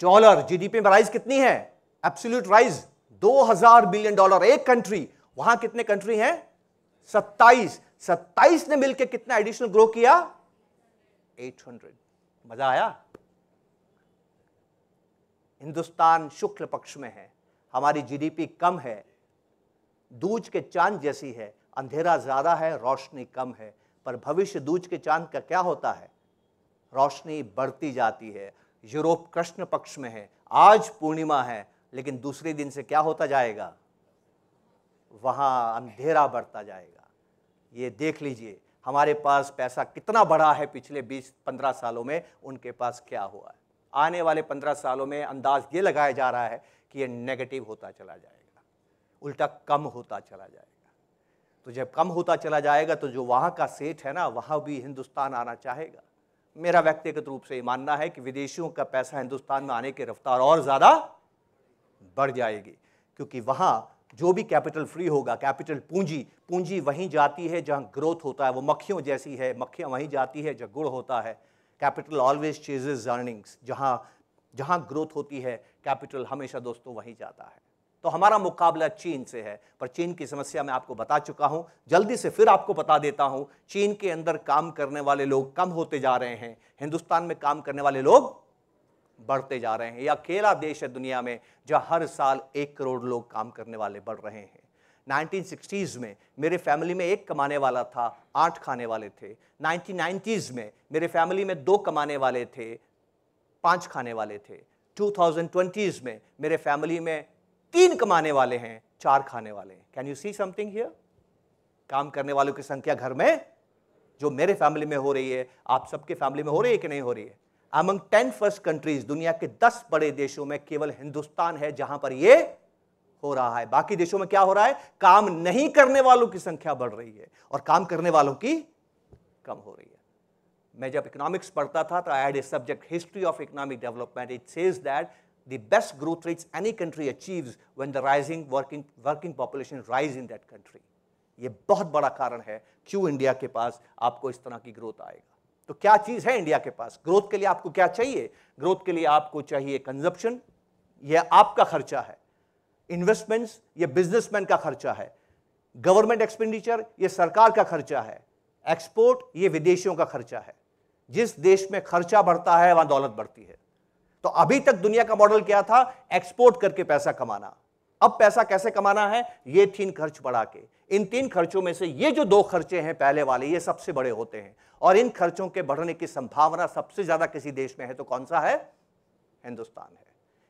C: डॉलर जीडीपी में राइज कितनी है एब्सोल्यूट राइज 2000 बिलियन डॉलर एक कंट्री वहां कितने कंट्री हैं 27 27 ने मिलकर कितना एडिशनल ग्रो किया 800 मजा आया हिंदुस्तान शुक्ल पक्ष में है हमारी जीडीपी कम है दूज के चांद जैसी है अंधेरा ज्यादा है रोशनी कम है पर भविष्य दूज के चांद का क्या होता है रोशनी बढ़ती जाती है यूरोप कृष्ण पक्ष में है आज पूर्णिमा है लेकिन दूसरे दिन से क्या होता जाएगा वहाँ अंधेरा बढ़ता जाएगा ये देख लीजिए हमारे पास पैसा कितना बड़ा है पिछले 20-15 सालों में उनके पास क्या हुआ है आने वाले 15 सालों में अंदाज ये लगाया जा रहा है कि ये नेगेटिव होता चला जाएगा उल्टा कम होता चला जाएगा तो जब कम होता चला जाएगा तो जो वहाँ का सेठ है ना वहाँ भी हिंदुस्तान आना चाहेगा मेरा व्यक्तिगत रूप से ये मानना है कि विदेशियों का पैसा हिंदुस्तान में आने की रफ्तार और ज़्यादा बढ़ जाएगी क्योंकि वहाँ जो भी कैपिटल फ्री होगा कैपिटल पूंजी पूंजी वहीं जाती है जहाँ ग्रोथ होता है वो मक्खियों जैसी है मक्खियाँ वहीं जाती है जहाँ गुड़ होता है कैपिटल ऑलवेज चेजेज अर्निंग्स जहाँ जहाँ ग्रोथ होती है कैपिटल हमेशा दोस्तों वहीं जाता है तो हमारा मुकाबला चीन से है पर चीन की समस्या मैं आपको बता चुका हूं जल्दी से फिर आपको बता देता हूं चीन के अंदर काम करने वाले लोग कम होते जा रहे हैं हिंदुस्तान में काम करने वाले लोग बढ़ते जा रहे हैं या अकेला देश है दुनिया में जहाँ हर साल एक करोड़ लोग काम करने वाले बढ़ रहे हैं 1960s में मेरे फैमिली में एक कमाने वाला था आठ खाने वाले थे 1990s में मेरे फैमिली में दो कमाने वाले थे पांच खाने वाले थे 2020s में मेरे फैमिली में तीन कमाने वाले हैं चार खाने वाले हैं can you see something here काम करने वालों की संख्या घर में जो मेरे फैमिली में हो रही है आप सबके फैमिली में हो रही है कि नहीं हो रही है अमंग टेन फर्स्ट कंट्रीज दुनिया के दस बड़े देशों में केवल हिंदुस्तान है जहां पर यह हो रहा है बाकी देशों में क्या हो रहा है काम नहीं करने वालों की संख्या बढ़ रही है और काम करने वालों की कम हो रही है मैं जब इकोनॉमिक्स पढ़ता था तो I had a subject history of economic development it says that the best growth rates any country achieves when the rising working working population rise in that country ये बहुत बड़ा कारण है क्यों इंडिया के पास आपको इस तरह की ग्रोथ आएगा तो क्या चीज है इंडिया के पास ग्रोथ के लिए आपको क्या चाहिए ग्रोथ के लिए आपको चाहिए कंजप्शन यह आपका खर्चा है इन्वेस्टमेंट्स यह बिजनेसमैन का खर्चा है गवर्नमेंट एक्सपेंडिचर यह सरकार का खर्चा है एक्सपोर्ट ये विदेशियों का खर्चा है जिस देश में खर्चा बढ़ता है वहां दौलत बढ़ती है तो अभी तक दुनिया का मॉडल क्या था एक्सपोर्ट करके पैसा कमाना अब पैसा कैसे कमाना है ये तीन खर्च बढ़ा के इन तीन खर्चों में से ये जो दो खर्चे हैं पहले वाले ये सबसे बड़े होते हैं और इन खर्चों के बढ़ने की संभावना सबसे ज्यादा किसी देश में है तो कौन सा है हिंदुस्तान है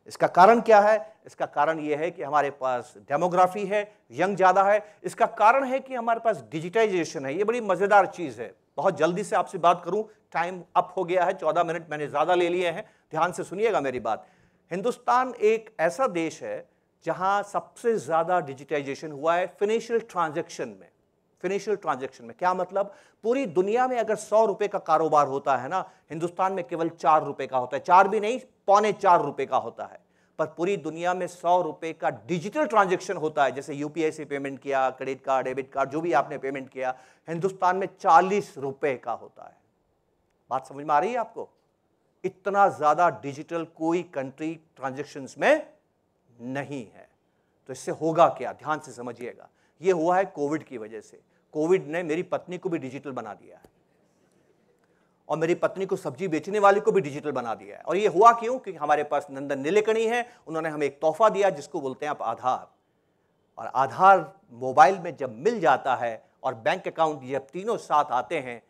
C: इसका कारण क्या है इसका कारण यह है कि हमारे पास डेमोग्राफी है यंग ज़्यादा है इसका कारण है कि हमारे पास डिजिटाइजेशन है ये बड़ी मज़ेदार चीज़ है बहुत जल्दी से आपसे बात करूं टाइम अप हो गया है चौदह मिनट मैंने ज़्यादा ले लिए हैं ध्यान से सुनिएगा मेरी बात हिंदुस्तान एक ऐसा देश है जहां सबसे ज़्यादा डिजिटाइजेशन हुआ है फिनेंशियल ट्रांजेक्शन में फिनेंशियल ट्रांजेक्शन में क्या मतलब पूरी दुनिया में अगर सौ रुपए का कारोबार होता है ना हिंदुस्तान में केवल चार रुपए का होता है चार भी नहीं पौने चार रुपए का होता है पर पूरी दुनिया में सौ रुपए का डिजिटल ट्रांजेक्शन होता है जैसे यूपीआई से पेमेंट किया क्रेडिट कार्ड डेबिट कार्ड जो भी आपने पेमेंट किया हिंदुस्तान में चालीस रुपए का होता है बात समझ में आ रही है आपको इतना ज़्यादा डिजिटल कोई कंट्री ट्रांजेक्शन में नहीं है तो इससे होगा क्या ध्यान से समझिएगा ये हुआ है कोविड की वजह से कोविड ने मेरी पत्नी को भी डिजिटल बना दिया है और मेरी पत्नी को सब्जी बेचने वाले को भी डिजिटल बना दिया है और ये हुआ क्यों क्योंकि हमारे पास नंदन नीलेकणी है उन्होंने हमें एक तोहफा दिया जिसको बोलते हैं आप आधार और आधार मोबाइल में जब मिल जाता है और बैंक अकाउंट जब तीनों साथ आते हैं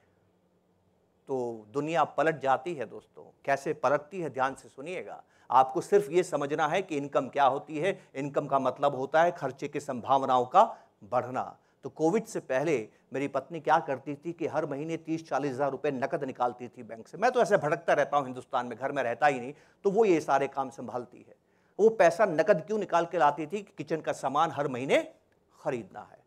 C: तो दुनिया पलट जाती है दोस्तों कैसे पलटती है ध्यान से सुनिएगा आपको सिर्फ ये समझना है कि इनकम क्या होती है इनकम का मतलब होता है खर्चे की संभावनाओं का बढ़ना तो कोविड से पहले मेरी पत्नी क्या करती थी कि हर महीने तीस चालीस हज़ार रुपये नकद निकालती थी बैंक से मैं तो ऐसे भटकता रहता हूँ हिंदुस्तान में घर में रहता ही नहीं तो वो ये सारे काम संभालती है वो पैसा नकद क्यों निकाल के लाती थी किचन का सामान हर महीने खरीदना है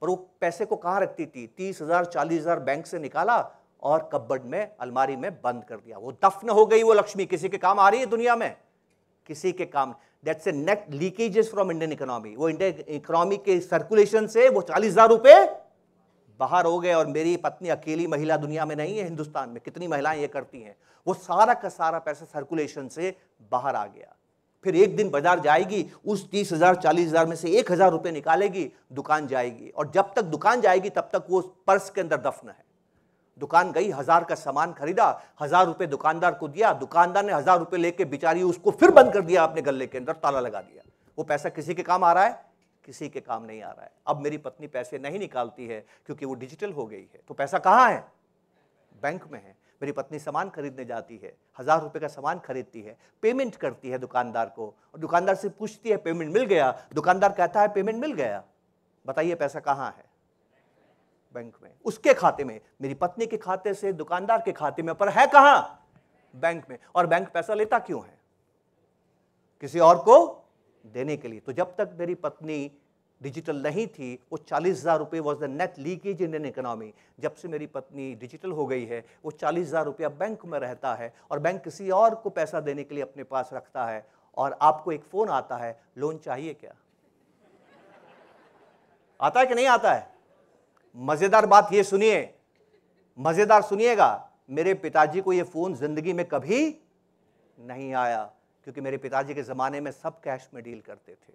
C: पर वो पैसे को कहाँ रखती थी तीस हज़ार चालीस हज़ार बैंक से निकाला और कब्बड़ में अलमारी में बंद कर दिया वो दफन हो गई वो लक्ष्मी किसी के काम आ रही है दुनिया में किसी के काम that's a net leakages from Indian economy वो इंडियन इकोनॉमी के सर्कुलेशन से वो चालीस हजार रुपये बाहर हो गए और मेरी पत्नी अकेली महिला दुनिया में नहीं है हिंदुस्तान में कितनी महिलाएं ये करती हैं वो सारा का सारा पैसा सर्कुलेशन से बाहर आ गया फिर एक दिन बाजार जाएगी उस तीस हजार चालीस हजार में से एक हजार रुपये निकालेगी दुकान जाएगी और जब तक दुकान जाएगी तब तक वो पर्स के अंदर दफन है दुकान गई हजार का सामान खरीदा हजार रुपए दुकानदार को दिया दुकानदार ने हजार रुपए लेके बेचारी उसको फिर बंद कर दिया अपने गले के अंदर ताला लगा दिया वो पैसा किसी के काम आ रहा है किसी के काम नहीं आ रहा है अब मेरी पत्नी पैसे नहीं निकालती है क्योंकि वो डिजिटल हो गई है तो पैसा कहाँ है बैंक में है मेरी पत्नी सामान खरीदने जाती है हज़ार रुपये का सामान खरीदती है पेमेंट करती है दुकानदार को और दुकानदार से पूछती है पेमेंट मिल गया दुकानदार कहता है पेमेंट मिल गया बताइए पैसा कहाँ है बैंक में उसके खाते में मेरी पत्नी के खाते से दुकानदार के खाते में पर है कहां बैंक में और बैंक पैसा लेता क्यों है किसी और को देने के लिए तो जब तक मेरी पत्नी डिजिटल नहीं थी वो चालीस हज़ार रुपये was the net leakage Indian economy जब से मेरी पत्नी डिजिटल हो गई है वो चालीस हज़ार रुपया बैंक में रहता है और बैंक किसी और को पैसा देने के लिए अपने पास रखता है और आपको एक फ़ोन आता है लोन चाहिए क्या आता है कि नहीं आता है मज़ेदार बात ये सुनिए मज़ेदार सुनिएगा मेरे पिताजी को ये फ़ोन ज़िंदगी में कभी नहीं आया क्योंकि मेरे पिताजी के ज़माने में सब कैश में डील करते थे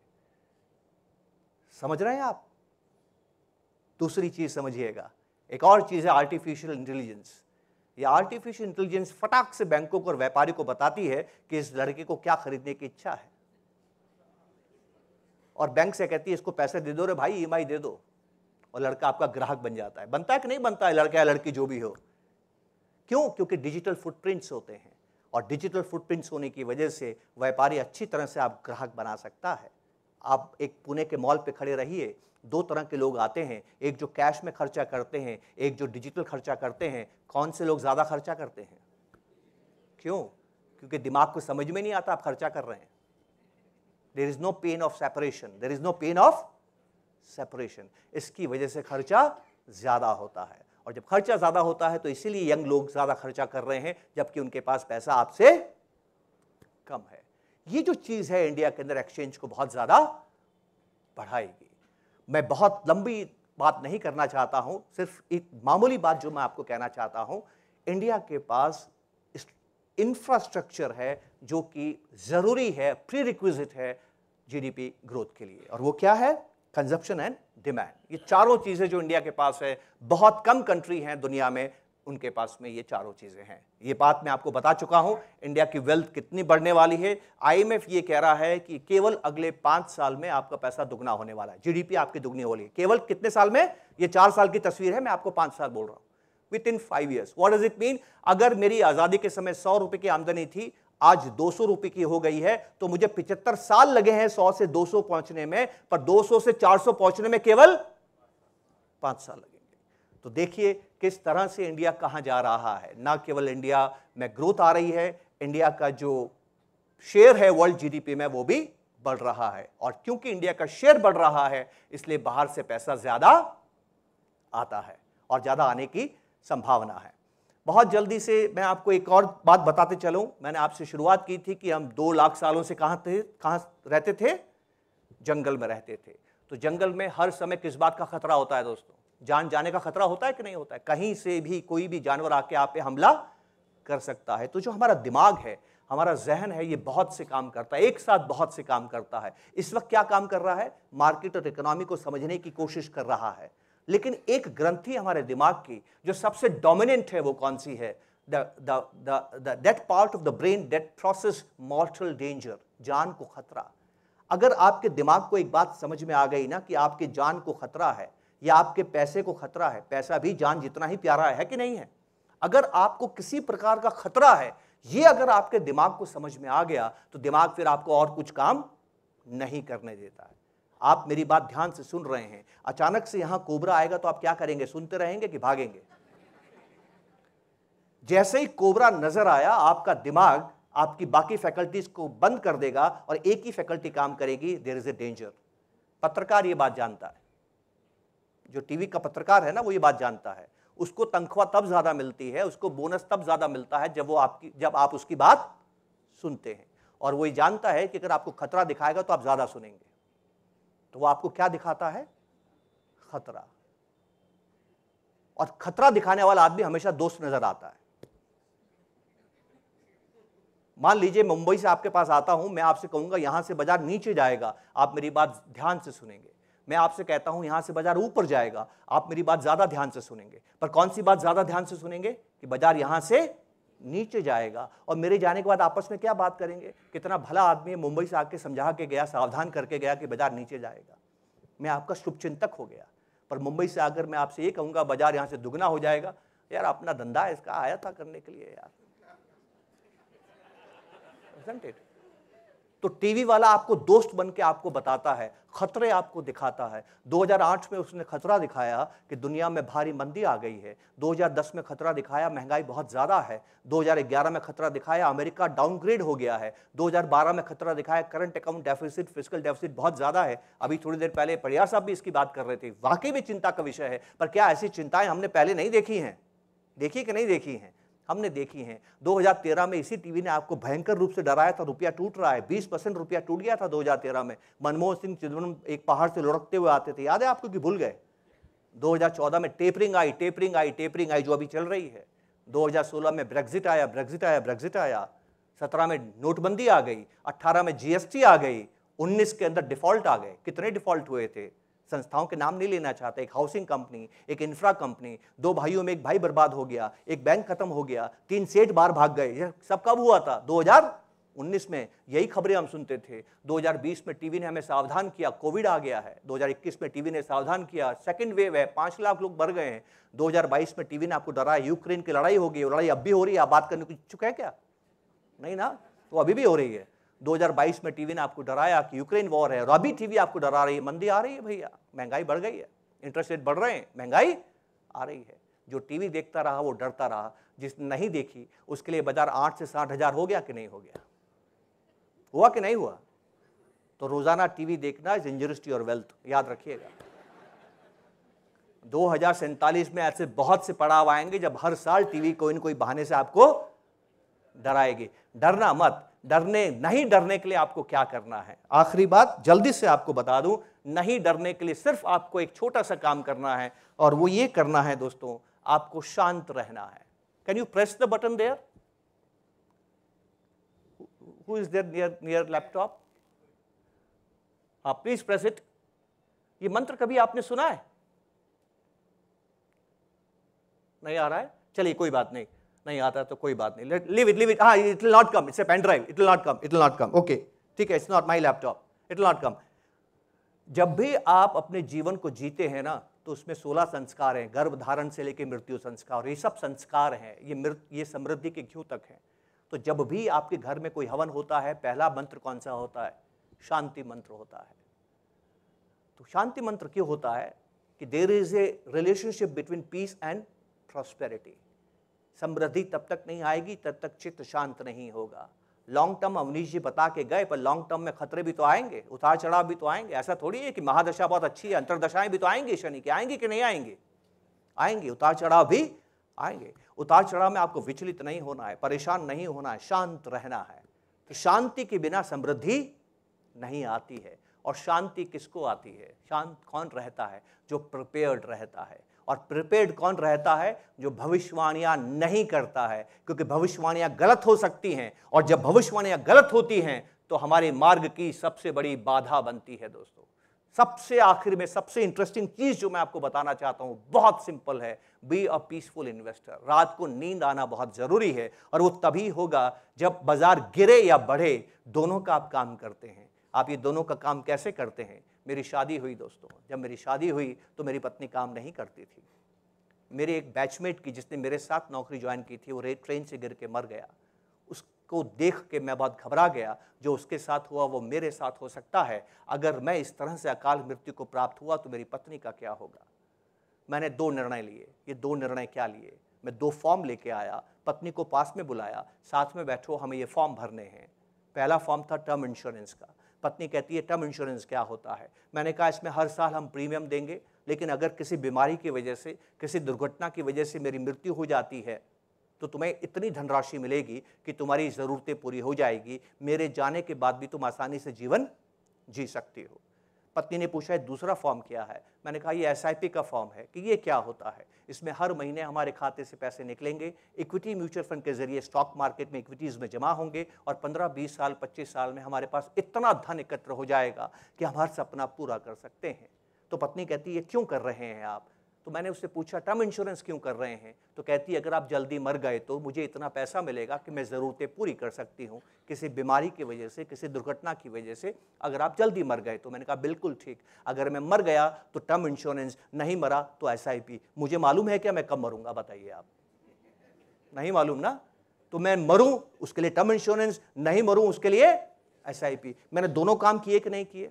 C: समझ रहे हैं आप दूसरी चीज़ समझिएगा एक और चीज़ है आर्टिफिशियल इंटेलिजेंस ये आर्टिफिशियल इंटेलिजेंस फटाक से बैंकों को और व्यापारी को बताती है कि इस लड़के को क्या खरीदने की इच्छा है और बैंक से कहती है इसको पैसे दे दो रे भाई ई e दे दो और लड़का आपका ग्राहक बन जाता है बनता है कि नहीं बनता है लड़का या लड़की जो भी हो क्यों क्योंकि डिजिटल फुटप्रिंट्स होते हैं और डिजिटल फुटप्रिंट्स होने की वजह से व्यापारी अच्छी तरह से आप ग्राहक बना सकता है आप एक पुणे के मॉल पे खड़े रहिए दो तरह के लोग आते हैं एक जो कैश में खर्चा करते हैं एक जो डिजिटल खर्चा करते हैं कौन से लोग ज़्यादा खर्चा करते हैं क्यों क्योंकि दिमाग को समझ में नहीं आता आप खर्चा कर रहे हैं there is no pain of separation there is no pain of separation इसकी वजह से खर्चा ज़्यादा होता है और जब खर्चा ज़्यादा होता है तो इसीलिए यंग लोग ज़्यादा खर्चा कर रहे हैं जबकि उनके पास पैसा आपसे कम है ये जो चीज़ है इंडिया के अंदर एक्सचेंज को बहुत ज़्यादा बढ़ाएगी मैं बहुत लंबी बात नहीं करना चाहता हूँ सिर्फ एक मामूली बात जो मैं आपको कहना चाहता हूँ इंडिया के पास इंफ्रास्ट्रक्चर है जो कि ज़रूरी है प्री है जीडीपी ग्रोथ के लिए और वो क्या है कंजप्शन एंड डिमांड ये चारों चीज़ें जो इंडिया के पास है बहुत कम कंट्री हैं दुनिया में उनके पास में ये चारों चीज़ें हैं ये बात मैं आपको बता चुका हूं इंडिया की वेल्थ कितनी बढ़ने वाली है आईएमएफ ये कह रहा है कि केवल अगले पांच साल में आपका पैसा दुगना होने वाला है जीडीपी आपकी दुगनी हो रही है केवल कितने साल में ये चार साल की तस्वीर है मैं आपको पांच साल बोल रहा हूँ within five years what does it mean अगर मेरी आज़ादी के समय सौ रुपए की आमदनी थी आज दो सौ रुपए की हो गई है तो मुझे पिछहत्तर साल लगे हैं सौ से दो सौ पहुंचने में पर दो सौ से चार सौ पहुंचने में केवल पांच साल लगेंगे तो देखिए किस तरह से इंडिया कहां जा रहा है ना केवल इंडिया में ग्रोथ आ रही है इंडिया का जो शेयर है वर्ल्ड जीडीपी में वो भी बढ़ रहा है और क्योंकि इंडिया का शेयर बढ़ रहा है इसलिए बाहर से पैसा ज्यादा आता है और ज्यादा आने की संभावना है बहुत जल्दी से मैं आपको एक और बात बताते चलूं मैंने आपसे शुरुआत की थी कि हम दो लाख सालों से कहाँ थे कहाँ रहते थे जंगल में रहते थे तो जंगल में हर समय किस बात का खतरा होता है दोस्तों जान जाने का खतरा होता है कि नहीं होता है कहीं से भी कोई भी जानवर आके आप पे हमला कर सकता है तो जो हमारा दिमाग है हमारा जहन है ये बहुत से काम करता है एक साथ बहुत से काम करता है इस वक्त क्या काम कर रहा है मार्केट और इकोनॉमी को समझने की कोशिश कर रहा है लेकिन एक ग्रंथि हमारे दिमाग की जो सबसे डोमिनेंट है वो कौन सी है that part of the brain that process mortal danger जान को खतरा अगर आपके दिमाग को एक बात समझ में आ गई ना कि आपके जान को खतरा है या आपके पैसे को खतरा है पैसा भी जान जितना ही प्यारा है, कि नहीं है अगर आपको किसी प्रकार का खतरा है ये अगर आपके दिमाग को समझ में आ गया तो दिमाग फिर आपको और कुछ काम नहीं करने देता है आप मेरी बात ध्यान से सुन रहे हैं अचानक से यहां कोबरा आएगा तो आप क्या करेंगे सुनते रहेंगे कि भागेंगे जैसे ही कोबरा नजर आया आपका दिमाग आपकी बाकी फैकल्टीज को बंद कर देगा और एक ही फैकल्टी काम करेगी देर इज ए डेंजर पत्रकार ये बात जानता है जो टीवी का पत्रकार है ना वो ये बात जानता है उसको तनख्वाह तब ज्यादा मिलती है उसको बोनस तब ज्यादा मिलता है जब वो आपकी जब आप उसकी बात सुनते हैं और वो ये जानता है कि अगर आपको खतरा दिखाएगा तो आप ज्यादा सुनेंगे तो वो आपको क्या दिखाता है खतरा और खतरा दिखाने वाला आदमी हमेशा दोस्त नजर आता है मान लीजिए मुंबई से आपके पास आता हूं मैं आपसे कहूंगा यहां से बाजार नीचे जाएगा आप मेरी बात ध्यान से सुनेंगे मैं आपसे कहता हूं यहां से बाजार ऊपर जाएगा आप मेरी बात ज्यादा ध्यान से सुनेंगे पर कौन सी बात ज्यादा ध्यान से सुनेंगे कि बाजार यहां से नीचे जाएगा और मेरे जाने के बाद आपस में क्या बात करेंगे कितना भला आदमी मुंबई से आके समझा के गया सावधान करके गया कि बाजार नीचे जाएगा मैं आपका शुभचिंतक हो गया पर मुंबई से आकर मैं आपसे ये कहूँगा बाजार यहाँ से दुगना हो जाएगा यार अपना धंधा है इसका आया था करने के लिए यार तो टीवी वाला आपको दोस्त बन के आपको बताता है खतरे आपको दिखाता है 2008 में उसने खतरा दिखाया कि दुनिया में भारी मंदी आ गई है 2010 में खतरा दिखाया महंगाई बहुत ज़्यादा है 2011 में खतरा दिखाया अमेरिका डाउनग्रेड हो गया है 2012 में खतरा दिखाया current account deficit physical deficit बहुत ज़्यादा है अभी थोड़ी देर पहले परियार साहब भी इसकी बात कर रहे थे वाकई भी चिंता का विषय है पर क्या ऐसी चिंताएं हमने पहले नहीं देखी हैं देखी कि नहीं देखी हैं हमने देखी हैं 2013 में इसी टीवी ने आपको भयंकर रूप से डराया था रुपया टूट रहा है 20 परसेंट रुपया टूट गया था 2013 में मनमोहन सिंह चिदम्बरम एक पहाड़ से लुढ़कते हुए आते थे याद है आपको कि भूल गए 2014 में टेपरिंग आई टेपरिंग आई टेपरिंग आई जो अभी चल रही है 2016 में ब्रेग्जिट आया ब्रेग्जिट आया ब्रेग्जिट आया सत्रह में नोटबंदी आ गई अट्ठारह में जीएसटी आ गई उन्नीस के अंदर डिफॉल्ट आ गए कितने डिफॉल्ट हुए थे संस्थाओं के नाम नहीं लेना चाहते एक हाउसिंग कंपनी एक इंफ्रा कंपनी दो भाइयों में एक भाई बर्बाद हो गया एक बैंक खत्म हो गया तीन सेठ बार भाग गए सब कब हुआ था 2019 में यही खबरें हम सुनते थे 2020 में टीवी ने हमें सावधान किया कोविड आ गया है 2021 में टीवी ने सावधान किया सेकेंड वेव है पांच लाख लोग मर गए हैं 2022 में टीवी ने आपको डराया यूक्रेन की लड़ाई हो गई लड़ाई अब भी हो रही है आप बात करने को इच्छुक है क्या नहीं ना तो अभी भी हो रही है 2022 में टीवी ने आपको डराया कि यूक्रेन वॉर है और अभी टीवी आपको डरा रही है मंदी आ रही है भैया महंगाई बढ़ गई है इंटरेस्ट रेट बढ़ रहे हैं महंगाई आ रही है जो टीवी देखता रहा वो डरता रहा जिसने नहीं देखी उसके लिए बाजार आठ से साठ हजार हो गया कि नहीं हो गया हुआ कि नहीं हुआ तो रोजाना टीवी देखना इज इंजरिस्टी और वेल्थ याद रखिएगा दो में ऐसे बहुत से पड़ाव आएंगे जब हर साल टीवी कोई ना कोई बहाने से आपको डराएगी डरना मत डरने नहीं डरने के लिए आपको क्या करना है आखिरी बात जल्दी से आपको बता दूं नहीं डरने के लिए सिर्फ आपको एक छोटा सा काम करना है और वो ये करना है दोस्तों आपको शांत रहना है can you press the button there who is there near near laptop हाँ प्लीज प्रेस इट ये मंत्र कभी आपने सुना है नहीं आ रहा है चलिए कोई बात नहीं नहीं आता तो कोई बात नहीं लिव इट लिव इट हाँ it will not come it's a pen drive it will not come it will not come okay ठीक है it's not my laptop it will not come जब भी आप अपने जीवन को जीते हैं ना तो उसमें सोलह संस्कार हैं गर्भधारण से लेकर मृत्यु संस्कार ये सब संस्कार हैं ये मृत ये समृद्धि के घ्यू तक हैं तो जब भी आपके घर में कोई हवन होता है पहला मंत्र कौन सा होता है शांति मंत्र होता है तो शांति मंत्र क्यों होता है कि there is a relationship between peace and prosperity समृद्धि तब तक नहीं आएगी तब तक चित्त शांत नहीं होगा लॉन्ग टर्म अवनीश जी बता के गए पर लॉन्ग टर्म में खतरे भी तो आएंगे उतार चढ़ाव भी तो आएंगे ऐसा थोड़ी है कि महादशा बहुत अच्छी है अंतरदशाएं भी तो आएंगी शनि की आएंगी कि नहीं आएंगे आएंगे उतार चढ़ाव भी आएंगे उतार चढ़ाव में आपको विचलित नहीं होना है परेशान नहीं होना है शांत रहना है तो शांति के बिना समृद्धि नहीं आती है और शांति किसको आती है शांत कौन रहता है जो प्रिपेयर्ड रहता है और प्रिपेयर्ड कौन रहता है जो भविष्यवाणियां नहीं करता है क्योंकि भविष्यवाणियां गलत हो सकती हैं और जब भविष्यवाणियां गलत होती हैं तो हमारे मार्ग की सबसे बड़ी बाधा बनती है दोस्तों सबसे आखिर में सबसे इंटरेस्टिंग चीज जो मैं आपको बताना चाहता हूं बहुत सिंपल है बी अ पीसफुल इन्वेस्टर रात को नींद आना बहुत जरूरी है और वो तभी होगा जब बाजार गिरे या बढ़े दोनों का आप काम करते हैं आप ये दोनों का काम कैसे करते हैं मेरी शादी हुई दोस्तों जब मेरी शादी हुई तो मेरी पत्नी काम नहीं करती थी मेरे एक बैचमेट की जिसने मेरे साथ नौकरी ज्वाइन की थी वो रेल ट्रेन से गिर के मर गया उसको देख के मैं बहुत घबरा गया जो उसके साथ हुआ वो मेरे साथ हो सकता है अगर मैं इस तरह से अकाल मृत्यु को प्राप्त हुआ तो मेरी पत्नी का क्या होगा मैंने दो निर्णय लिए ये दो निर्णय क्या लिए मैं दो फॉर्म लेके आया पत्नी को पास में बुलाया साथ में बैठो हमें ये फॉर्म भरने हैं पहला फॉर्म था टर्म इंश्योरेंस का पत्नी कहती है टर्म इंश्योरेंस क्या होता है मैंने कहा इसमें हर साल हम प्रीमियम देंगे लेकिन अगर किसी बीमारी की वजह से किसी दुर्घटना की वजह से मेरी मृत्यु हो जाती है तो तुम्हें इतनी धनराशि मिलेगी कि तुम्हारी ज़रूरतें पूरी हो जाएगी मेरे जाने के बाद भी तुम आसानी से जीवन जी सकती हो पत्नी ने पूछा है दूसरा फॉर्म क्या है मैंने कहा ये एस का फॉर्म है कि ये क्या होता है इसमें हर महीने हमारे खाते से पैसे निकलेंगे इक्विटी म्यूचुअल फंड के जरिए स्टॉक मार्केट में इक्विटीज़ में जमा होंगे और 15 20 साल 25 साल में हमारे पास इतना धन एकत्र हो जाएगा कि हम हर सपना पूरा कर सकते हैं तो पत्नी कहती है क्यों कर रहे हैं आप तो मैंने उससे पूछा टर्म इंश्योरेंस क्यों कर रहे हैं तो कहती अगर आप जल्दी मर गए तो मुझे इतना पैसा मिलेगा कि मैं ज़रूरतें पूरी कर सकती हूँ किसी बीमारी की वजह से किसी दुर्घटना की वजह से अगर आप जल्दी मर गए तो मैंने कहा बिल्कुल ठीक अगर मैं मर गया तो टर्म इंश्योरेंस नहीं मरा तो एस मुझे मालूम है क्या मैं कब मरूंगा बताइए आप नहीं मालूम ना तो मैं मरूं उसके लिए टर्म इंश्योरेंस नहीं मरूं उसके लिए एस मैंने दोनों काम किए कि नहीं किए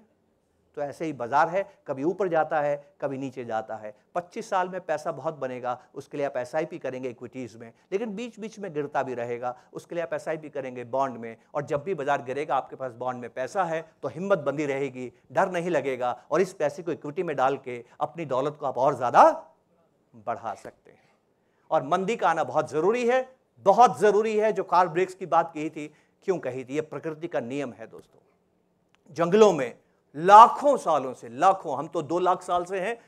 C: तो ऐसे ही बाज़ार है कभी ऊपर जाता है कभी नीचे जाता है 25 साल में पैसा बहुत बनेगा उसके लिए आप एस करेंगे इक्विटीज़ में लेकिन बीच बीच में गिरता भी रहेगा उसके लिए आप एस करेंगे बॉन्ड में और जब भी बाज़ार गिरेगा आपके पास बॉन्ड में पैसा है तो हिम्मत बंदी रहेगी डर नहीं लगेगा और इस पैसे को इक्विटी में डाल के अपनी दौलत को आप और ज़्यादा बढ़ा सकते हैं और मंदी का आना बहुत ज़रूरी है बहुत ज़रूरी है जो कार ब्रेक्स की बात कही थी क्यों कही थी ये प्रकृति का नियम है दोस्तों जंगलों में लाखों सालों से लाखों हम तो दो लाख साल से हैं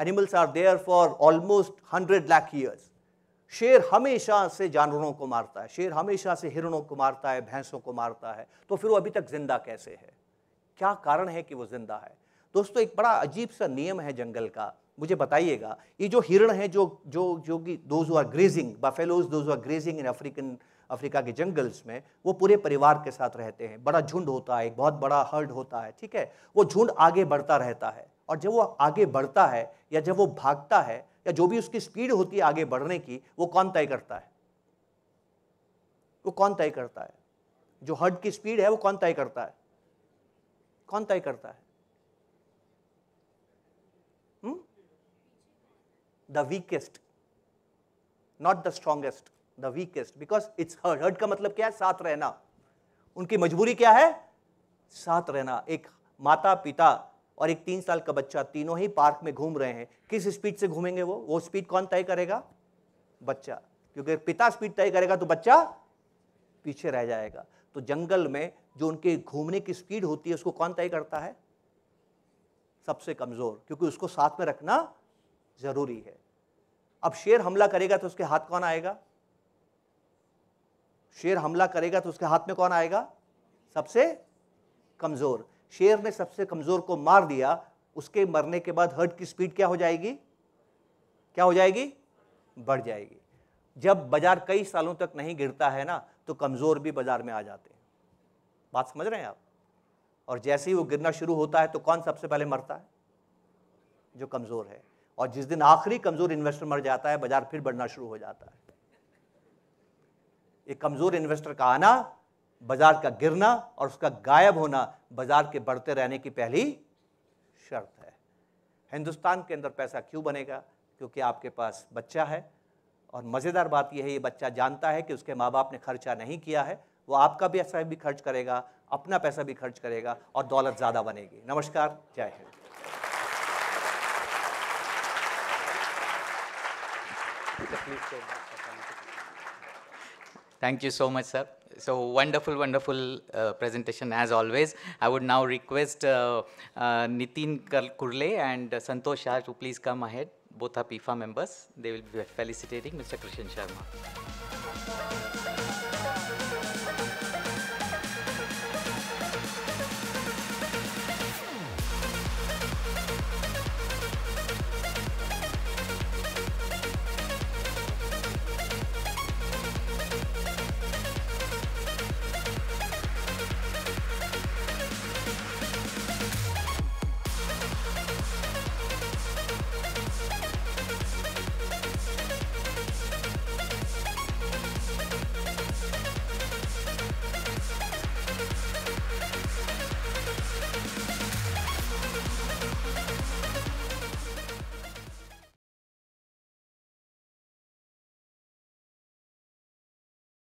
C: animals are there for almost hundred lakh years शेर हमेशा से जानवरों को मारता है शेर हमेशा से हिरणों को मारता है भैंसों को मारता है तो फिर वो अभी तक जिंदा कैसे है क्या कारण है कि वो जिंदा है दोस्तों एक बड़ा अजीब सा नियम है जंगल का मुझे बताइएगा ये जो हिरण है जो जो जो कि those are grazing buffaloes those are grazing in African Africa के जंगल्स में वो पूरे परिवार के साथ रहते हैं बड़ा झुंड होता है एक बहुत बड़ा हर्ड होता है ठीक है वो झुंड आगे बढ़ता रहता है और जब वो आगे बढ़ता है या जब वो भागता है या जो भी उसकी स्पीड होती है आगे बढ़ने की वो कौन तय करता है वो कौन तय करता है जो हर्ड की स्पीड है वो कौन तय करता है कौन तय करता है the weakest not the strongest the weakest because it's herd herd का मतलब क्या है साथ रहना उनकी मजबूरी क्या है साथ रहना एक माता पिता और एक तीन साल का बच्चा तीनों ही पार्क में घूम रहे हैं किस स्पीड से घूमेंगे वो वो स्पीड कौन तय करेगा बच्चा क्योंकि पिता स्पीड तय करेगा तो बच्चा पीछे रह जाएगा तो जंगल में जो उनके घूमने की स्पीड होती है उसको कौन तय करता है सबसे कमज़ोर क्योंकि उसको साथ में रखना ज़रूरी है अब शेर हमला करेगा तो उसके हाथ कौन आएगा शेर हमला करेगा तो उसके हाथ में कौन आएगा सबसे कमज़ोर शेर ने सबसे कमज़ोर को मार दिया उसके मरने के बाद हर्ट की स्पीड क्या हो जाएगी क्या हो जाएगी बढ़ जाएगी जब बाजार कई सालों तक नहीं गिरता है ना तो कमज़ोर भी बाजार में आ जाते हैं बात समझ रहे हैं आप और जैसे ही वो गिरना शुरू होता है तो कौन सबसे पहले मरता है जो कमज़ोर है और जिस दिन आखिरी कमज़ोर इन्वेस्टर मर जाता है बाजार फिर बढ़ना शुरू हो जाता है एक कमज़ोर इन्वेस्टर का आना बाजार का गिरना और उसका गायब होना बाजार के बढ़ते रहने की पहली शर्त है हिंदुस्तान के अंदर पैसा क्यों बनेगा क्योंकि आपके पास बच्चा है और मज़ेदार बात यह है ये बच्चा जानता है कि उसके माँ बाप ने खर्चा नहीं किया है वो आपका भी ऐसा भी खर्च करेगा अपना पैसा भी खर्च करेगा और दौलत ज़्यादा बनेगी नमस्कार जय हिंद
A: तकलीफ तो Thank you so much, sir. So wonderful, wonderful uh, presentation as always. I would now request uh, uh, Nitin Kurle and Santosh Shah to please come ahead. Both are PIFA members. They will be felicitating Mr. Krishan Sharma.